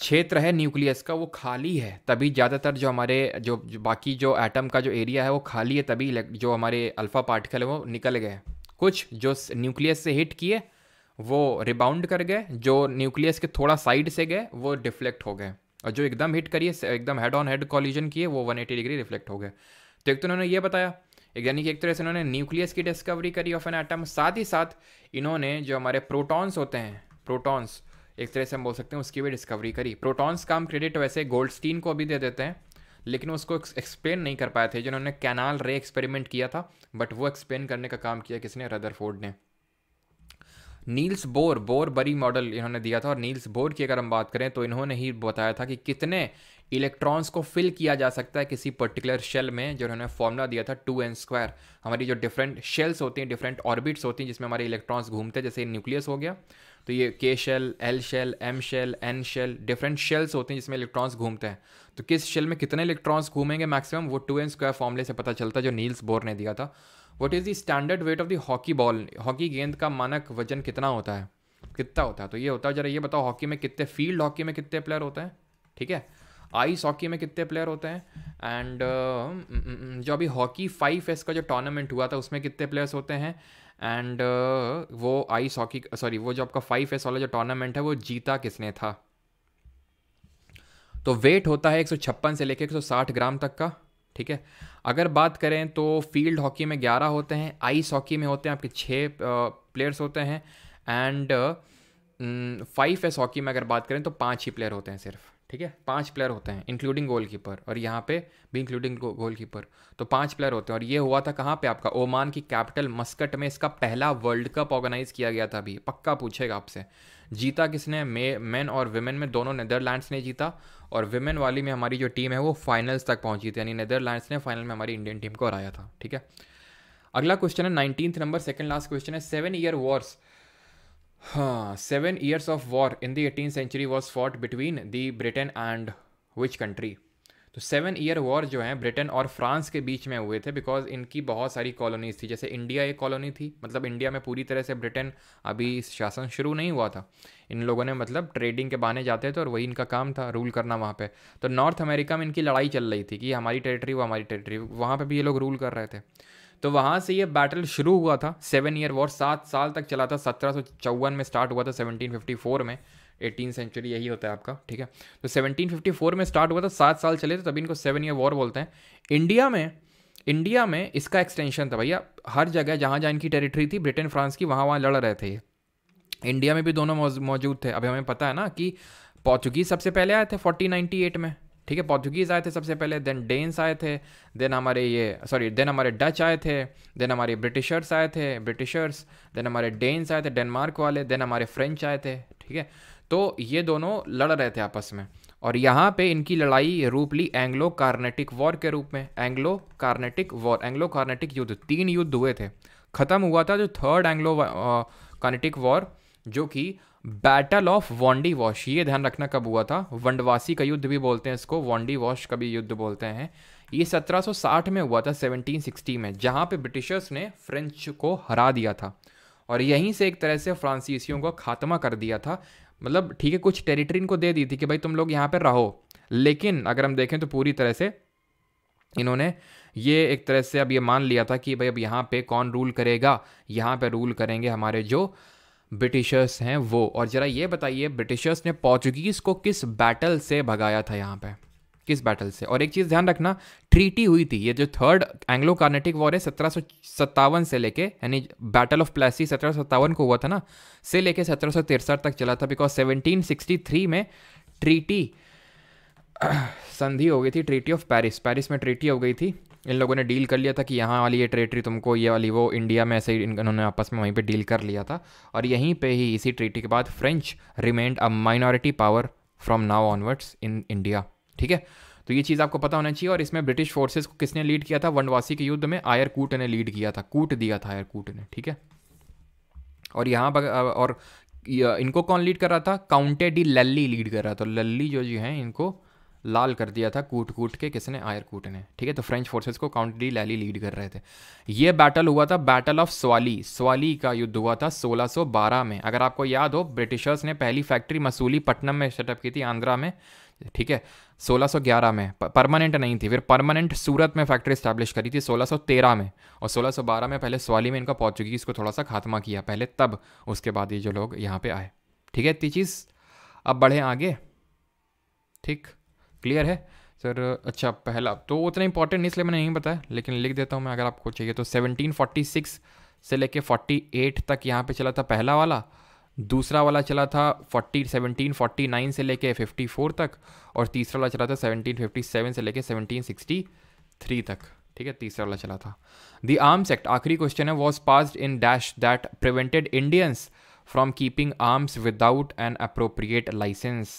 S1: क्षेत्र है न्यूक्लियस का वो खाली है तभी ज़्यादातर जो हमारे जो, जो बाकी जो एटम का जो एरिया है वो खाली है तभी जो हमारे अल्फ़ा पार्टिकल है वो निकल गए कुछ जो न्यूक्लियस से हिट किए वो रिबाउंड कर गए जो न्यूक्लियस के थोड़ा साइड से गए वो डिफ्लेक्ट हो गए और जो एकदम हिट करिए एकदम हेड ऑन हेड कॉलिजन किए वो 180 डिग्री रिफ्लेक्ट हो गए तो एक तो उन्होंने ये बताया एक यानी कि एक तरह से इन्होंने न्यूक्लियस की डिस्कवरी करी ऑफ एन एटम साथ ही साथ इन्होंने जो हमारे प्रोटॉन्स होते हैं प्रोटॉन्स एक तरह से हम बोल सकते हैं उसकी भी डिस्कवरी करी प्रोटॉन्स का हम क्रेडिट वैसे स्टीन को भी दे देते हैं लेकिन उसको एक्सप्लेन नहीं कर पाए थे जिन्होंने कैनाल रे एक्सपेरिमेंट किया था बट वो एक्सप्लेन करने का काम किया किसने रदरफोर्ड ने Niels Bohr Bohr Bury model इन्होंने दिया था और नील्स बोर की अगर हम बात करें तो इन्होंने ही बताया था कि कितने इलेक्ट्रॉन्स को फिल किया जा सकता है किसी पर्टिकुलर शेल में जो उन्होंने फॉर्मूला दिया था टू एन स्क्वायर हमारी जो डिफरेंट शेल्स होती हैं डिफरेंट ऑर्बिट्स होती हैं जिसमें हमारे इलेक्ट्रॉन्स घूमते हैं जैसे न्यूक्लियस हो गया तो ये K shell L shell M shell N shell different shells होते हैं जिसमें इलेक्ट्रॉन्स घूमते हैं तो किस शेल में कितने इलेक्ट्रॉन्स घूमेंगे मैक्सिमम वो टू एन स्क्वायर फॉर्मूले से पता चलता है जो नील्स बोर ने दिया था what is the standard weight of the hockey ball hockey गेंद का मानक वजन कितना होता है कितना होता है तो ये होता है जरा ये बताओ हॉकी में कितने फील्ड हॉकी में कितने प्लेयर होते हैं ठीक है आइस हॉकी में कितने प्लेयर होते हैं and uh, mm, mm, mm, जो अभी हॉकी फाइव एस का जो टूर्नामेंट हुआ था उसमें कितने प्लेयर्स होते हैं एंड uh, वो आइस हॉकी सॉरी वो जो आपका फाइव एस वाला जो टूर्नामेंट है वो जीता किसने था तो वेट होता है एक से लेकर एक ग्राम तक का ठीक है अगर बात करें तो फील्ड हॉकी में ग्यारह होते हैं आइस हॉकी में होते हैं आपके छः प्लेयर्स होते हैं एंड फाइव एस हॉकी में अगर बात करें तो पाँच ही प्लेयर होते हैं सिर्फ ठीक है पांच प्लेयर होते हैं इंक्लूडिंग गोलकीपर और यहाँ पे भी इंक्लूडिंग गोलकीपर तो पांच प्लेयर होते हैं और ये हुआ था कहाँ पे आपका ओमान की कैपिटल मस्कट में इसका पहला वर्ल्ड कप ऑर्गेनाइज किया गया था अभी पक्का पूछेगा आपसे जीता किसने मे मेन और वेमेन में दोनों नेदरलैंड्स ने जीता और वेमेन वाली में हमारी जो टीम है वो फाइनल्स तक पहुंची थी यानी नेदरलैंड्स ने फाइनल में हमारी इंडियन टीम को हराया था ठीक है अगला क्वेश्चन है nineteen number second last question है seven year wars seven years of war in in the 18th century was fought between the Britain and which तो सेवन ईयर वॉर जो है ब्रिटेन और फ्रांस के बीच में हुए थे बिकॉज इनकी बहुत सारी कॉलोनीज थी जैसे इंडिया एक कॉलोनी थी मतलब इंडिया में पूरी तरह से ब्रिटेन अभी शासन शुरू नहीं हुआ था इन लोगों ने मतलब ट्रेडिंग के बहाने जाते थे और वही इनका काम था रूल करना वहाँ पे तो नॉर्थ अमेरिका में इनकी लड़ाई चल रही थी कि हमारी टेरिटरी वो हमारी टेरिटरी वहाँ पर भी ये लोग रूल कर रहे थे तो वहाँ से ये बैटल शुरू हुआ था सेवन ईयर वॉर सात साल तक चला था सत्रह सौ चौवन में स्टार्ट हुआ था सेवनटीन फिफ्टी फोर में एटीन सेंचुरी यही होता है आपका ठीक है तो सेवनटीन फिफ्टी फोर में स्टार्ट हुआ था सात साल चले थे तभी इनको सेवन ईयर वॉर बोलते हैं इंडिया में इंडिया में इसका एक्सटेंशन था भैया हर जगह जहाँ जहाँ इनकी टेरिटरी थी ब्रिटेन फ्रांस की वहाँ वहाँ लड़ रहे थे ये इंडिया में भी दोनों मौजूद थे अभी हमें पता है ना कि पोर्चुगीज सबसे पहले आए थे एट में ठीक है पोर्तुगीज़ आए थे सबसे पहले देन डेन्स आए थे देन हमारे ये सॉरी देन हमारे डच आए थे देन हमारे ब्रिटिशर्स आए थे ब्रिटिशर्स देन हमारे डेन्स आए थे डेनमार्क वाले देन हमारे फ्रेंच आए थे ठीक है तो ये दोनों लड़ रहे थे आपस में और यहाँ पे इनकी लड़ाई रूप ली एंग्लो कार्नेटिक वॉर के रूप में Anglo Carnatic war Anglo Carnatic युद्ध तीन युद्ध हुए थे ख़त्म हुआ था जो थर्ड एंग्लो कार्नेटिक वॉर जो कि बैटल ऑफ वॉन्डी वॉश ये ध्यान रखना कब हुआ था वंडवासी का युद्ध भी बोलते हैं इसको वॉन्डी वॉश का भी युद्ध बोलते हैं ये 1760 में हुआ था 1760 में जहाँ पे ब्रिटिशर्स ने फ्रेंच को हरा दिया था और यहीं से एक तरह से फ्रांसीसियों का खात्मा कर दिया था मतलब ठीक है कुछ टेरिटरी इनको दे दी थी कि भाई तुम लोग यहाँ पर रहो लेकिन अगर हम देखें तो पूरी तरह से इन्होंने ये एक तरह से अब ये मान लिया था कि भाई अब यहाँ पे कौन रूल करेगा यहाँ पे रूल करेंगे हमारे जो ब्रिटिशर्स हैं वो और ज़रा ये बताइए ब्रिटिशर्स ने पोर्चुगीज़ को किस बैटल से भगाया था यहाँ पे किस बैटल से और एक चीज़ ध्यान रखना ट्रीटी हुई थी ये जो थर्ड एंग्लो कार्नेटिक वॉर है सत्रह से लेके यानी बैटल ऑफ प्लेसी सत्रह को हुआ था ना से लेके सत्रह तक चला था बिकॉज 1763 में ट्रीटी संधि हो गई थी ट्रीटी ऑफ पेरिस पेरिस में ट्रीटी हो गई थी इन लोगों ने डील कर लिया था कि यहाँ वाली ये ट्रेटरी तुमको ये वाली वो इंडिया में ऐसे ही इन्होंने आपस में वहीं पे डील कर लिया था और यहीं पे ही इसी ट्रीटी के बाद French remained a minority power from now onwards in India ठीक है तो ये चीज़ आपको पता होना चाहिए और इसमें ब्रिटिश फोर्सेज को किसने लीड किया था वनवासी के युद्ध में आयरकूट ने लीड किया था कूट दिया था आयरकूट ने ठीक है और यहाँ और इनको कौन लीड कर रहा था काउंटे डी लल्ली लीड कर रहा था लल्ली तो जो जी हैं इनको लाल कर दिया था कूट कूट के किसने आयर कूट ने ठीक है तो फ्रेंच फोर्सेस को काउंट डी लैली लीड कर रहे थे ये बैटल हुआ था बैटल ऑफ स्वाली स्वाली का युद्ध हुआ था 1612 में अगर आपको याद हो ब्रिटिशर्स ने पहली फैक्ट्री मसूली पटनम में सेटअप की थी आंध्रा में ठीक है 1611 में परमानेंट नहीं थी फिर परमानेंट सूरत में फैक्ट्री स्टैब्लिश करी थी 1613 में और 1612 में पहले स्वाली में इनका पोर्चुगीज़ को थोड़ा सा खात्मा किया पहले तब उसके बाद ये जो लोग यहाँ पे आए ठीक है इतनी चीज़ अब बढ़े आगे ठीक क्लियर है सर अच्छा पहला तो उतना इंपॉर्टेंट नहीं इसलिए मैंने नहीं बताया लेकिन लिख देता हूँ मैं अगर आपको चाहिए तो 1746 से लेके 48 तक यहाँ पे चला था पहला वाला दूसरा वाला चला था 40 1749 से लेके 54 तक और तीसरा वाला चला था 1757 से लेके 1763 तक ठीक है तीसरा वाला चला था दी आर्म्स एक्ट आखिरी क्वेश्चन है was passed in dash that prevented Indians from keeping arms without an appropriate licence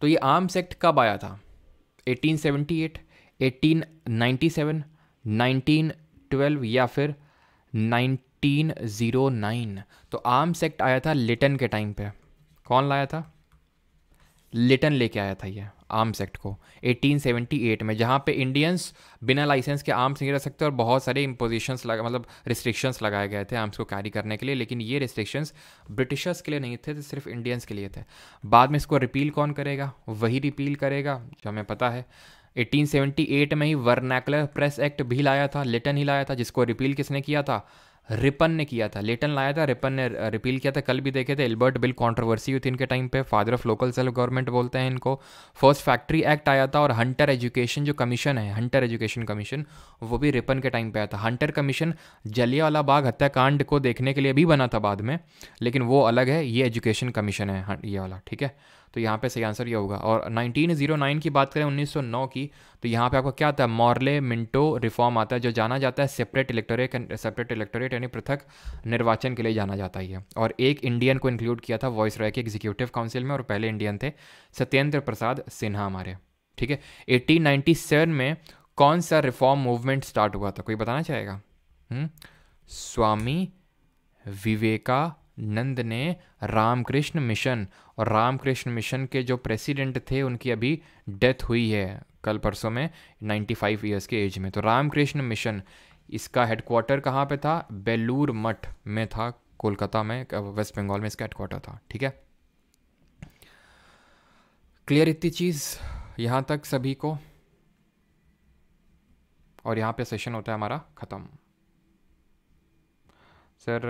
S1: तो ये आर्म्स एक्ट कब आया था 1878, 1897, 1912 या फिर 1909 तो आर्म्स एक्ट आया था लिटन के टाइम पे कौन लाया था लिटन लेके आया था ये आर्म्स एक्ट को 1878 में जहाँ पे इंडियंस बिना लाइसेंस के आर्म्स नहीं रह सकते और बहुत सारे इम्पोजिशंस लगा मतलब रिस्ट्रिक्शंस लगाए गए थे आर्म्स को कैरी करने के लिए लेकिन ये रिस्ट्रिक्शंस ब्रिटिशर्स के लिए नहीं थे सिर्फ इंडियंस के लिए थे बाद में इसको रिपील कौन करेगा वही रिपील करेगा जो हमें पता है 1878 में ही वर्नैकुलर प्रेस एक्ट भी लाया था लिटन ही लाया था जिसको रिपील किसने किया था रिपन ने किया था लेटन लाया था रिपन ने रिपील किया था कल भी देखे थे एल्बर्ट बिल कॉन्ट्रोवर्सी हुई थी इनके टाइम पे father of local self government बोलते हैं इनको फर्स्ट फैक्ट्री एक्ट आया था और हंटर एजुकेशन जो कमीशन है हंटर एजुकेशन कमीशन वो भी रिपन के टाइम पे आया था हंटर कमीशन जलियावाला बाग हत्याकांड को देखने के लिए भी बना था बाद में लेकिन वो अलग है ये एजुकेशन कमीशन है हाँ, ये वाला ठीक है तो यहाँ पे सही आंसर ये होगा और 1909 की बात करें 1909 की तो यहाँ पे आपका क्या आता है मॉर्ले मिंटो रिफॉर्म आता है जो जाना जाता है सेपरेट इलेक्टोरेट सेपरेट इलेक्टोरेट यानी पृथक निर्वाचन के लिए जाना जाता है और एक इंडियन को इंक्लूड किया था वॉइस रॉय के एग्जीक्यूटिव काउंसिल में और पहले इंडियन थे सत्येंद्र प्रसाद सिन्हा हमारे ठीक है एटीन में कौन सा रिफॉर्म मूवमेंट स्टार्ट हुआ था कोई बताना चाहेगा हुँ? हम्म? स्वामी विवेका नंद ने रामकृष्ण मिशन और रामकृष्ण मिशन के जो प्रेसिडेंट थे उनकी अभी डेथ हुई है कल परसों में 95 फाइव ईयर्स के एज में तो रामकृष्ण मिशन इसका हेडक्वार्टर कहाँ पे था बेलूर मठ में था कोलकाता में वेस्ट बंगाल में इसका हेडक्वार्टर था ठीक है क्लियर इतनी चीज़ यहाँ तक सभी को और यहाँ पे सेशन होता है हमारा ख़त्म सर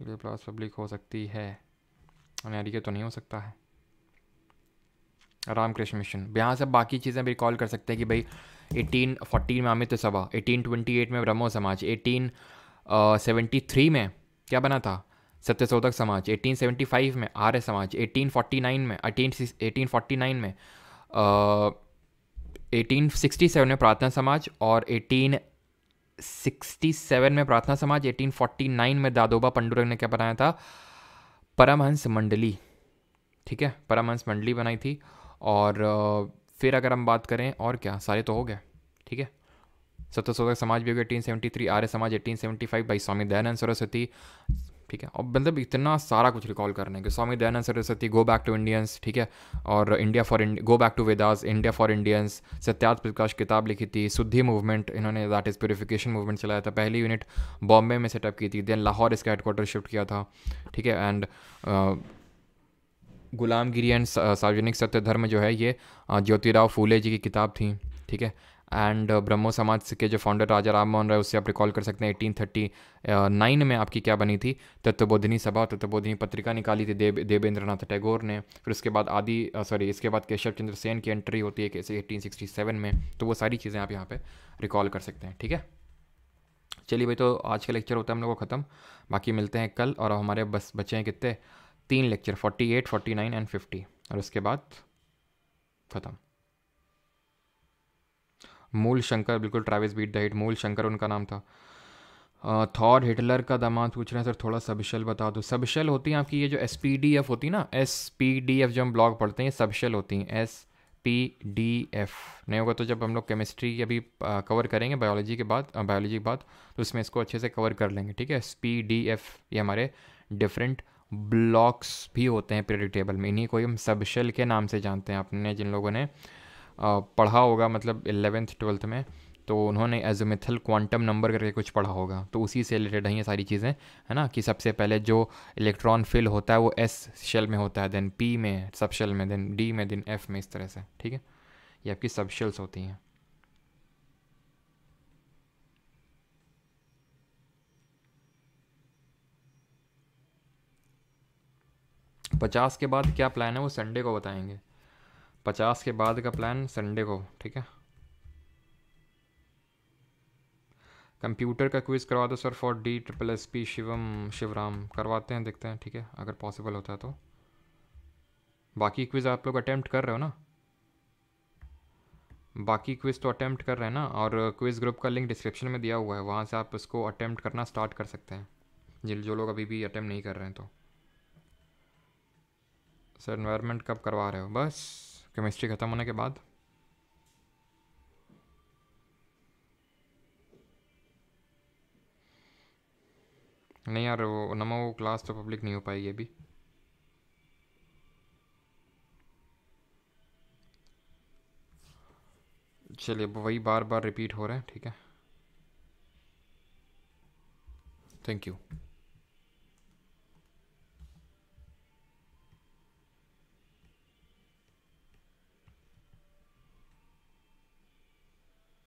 S1: मिडिल क्लास पब्लिक हो सकती है अमेरिका तो नहीं हो सकता है रामकृष्ण मिशन यहाँ से बाकी चीज़ें भी रिकॉल कर सकते हैं कि भाई 1814 में अमित सभा 1828 में ब्रह्मो समाज 1873 में क्या बना था सत्यशोधक समाज 1875 में आर्य समाज 1849 में 1849 में सिक्सटी 1867 में प्रार्थना समाज और एटीन 1867 में प्रार्थना समाज 1849 में दादोबा पंडुरंग ने क्या बनाया था परमहंस मंडली ठीक है परमहंस मंडली बनाई थी और फिर अगर हम बात करें और क्या सारे तो हो गए ठीक है सत्यशोधक समाज भी हो गया eighteen three Arya Samaj eighteen seventy five by Swami Dayanand Saraswati ठीक है और मतलब इतना सारा कुछ रिकॉल करने के Swami Dayanand Saraswati go back to Indians ठीक है और India for go back to Vedas India for Indians Satyarth Prakash किताब लिखी थी शुद्धि मूवमेंट इन्होंने दैट इज़ प्योरीफिकेशन मूवमेंट चलाया था पहली यूनिट बॉम्बे में सेटअप की थी देन लाहौर इसका हेडक्वार्टर शिफ्ट किया था ठीक है एंड गुलामगिरी एंड सार्वजनिक सत्य धर्म जो है ये ज्योतिराव फूले जी की किताब थी ठीक है एंड ब्रह्मो समाज के जो फाउंडर राजा राम मोहन राय उससे आप रिकॉल कर सकते हैं एटीन थर्टी नाइन में आपकी क्या बनी थी तत्वबोधिनी सभा तत्वबोधिनी पत्रिका निकाली थी देव देवेंद्रनाथ टैगोर ने फिर उसके बाद आदि सॉरी इसके बाद केशव चंद्र सेन की एंट्री होती है कैसे एटीन सिक्सटी सेवन में तो वो सारी चीज़ें आप यहाँ पर रिकॉल कर सकते हैं ठीक है चलिए भाई तो आज का लेक्चर होता है हम लोग को ख़त्म बाकी मिलते हैं कल और हमारे बस बचे हैं कितने तीन lecture forty eight forty nine and fifty और उसके बाद ख़त्म मूल शंकर बिल्कुल ट्रैविस बीट द हिट मूल शंकर उनका नाम था थॉर हिटलर का दामाद पूछ रहे हैं सर थोड़ा सबशल बता दो सबशल होती हैं आपकी ये जो एस पी डी एफ होती है ना एस पी डी एफ जो हम ब्लॉग पढ़ते हैं ये सबशल होती हैं एस पी डी एफ नहीं होगा तो जब हम लोग केमिस्ट्री अभी कवर करेंगे बायोलॉजी के बाद बायोलॉजी के बाद तो उसमें इसको अच्छे से कवर कर लेंगे ठीक है एस पी डी एफ ये हमारे डिफरेंट ब्लॉक्स भी होते हैं पीरियडिक टेबल में इन्हीं को हम सबशल के नाम से जानते हैं आपने जिन लोगों ने पढ़ा होगा मतलब एलेवेंथ ट्वेल्थ में तो उन्होंने मिथल क्वांटम नंबर करके कुछ पढ़ा होगा तो उसी से रिलेटेड हैं ये सारी चीज़ें है ना कि सबसे पहले जो इलेक्ट्रॉन फिल होता है वो एस शेल में होता है देन पी में सब शेल में देन डी में देन एफ में इस तरह से ठीक है ये आपकी सब शेल्स होती हैं पचास के बाद क्या प्लान है वो संडे को बताएंगे पचास के बाद का प्लान संडे को ठीक है कंप्यूटर का क्विज़ करवा दो sir for D triple S P Shivam Shivram करवाते हैं देखते हैं ठीक है अगर पॉसिबल होता है तो बाकी क्विज़ आप लोग अटैम्प्ट कर रहे हो ना बाकी क्विज़ तो अटैम्प्ट कर रहे हैं ना और क्विज़ ग्रुप का लिंक डिस्क्रिप्शन में दिया हुआ है वहाँ से आप उसको अटैम्प्ट करना स्टार्ट कर सकते हैं जिन जो लोग अभी भी अटैम्प्ट नहीं कर रहे हैं तो सर इन्वायरमेंट कब करवा रहे हो बस केमिस्ट्री ख़त्म होने के बाद नहीं यार वो नमा वो क्लास तो पब्लिक नहीं हो पाएगी अभी चलिए वही बार बार रिपीट हो रहा है ठीक है थैंक यू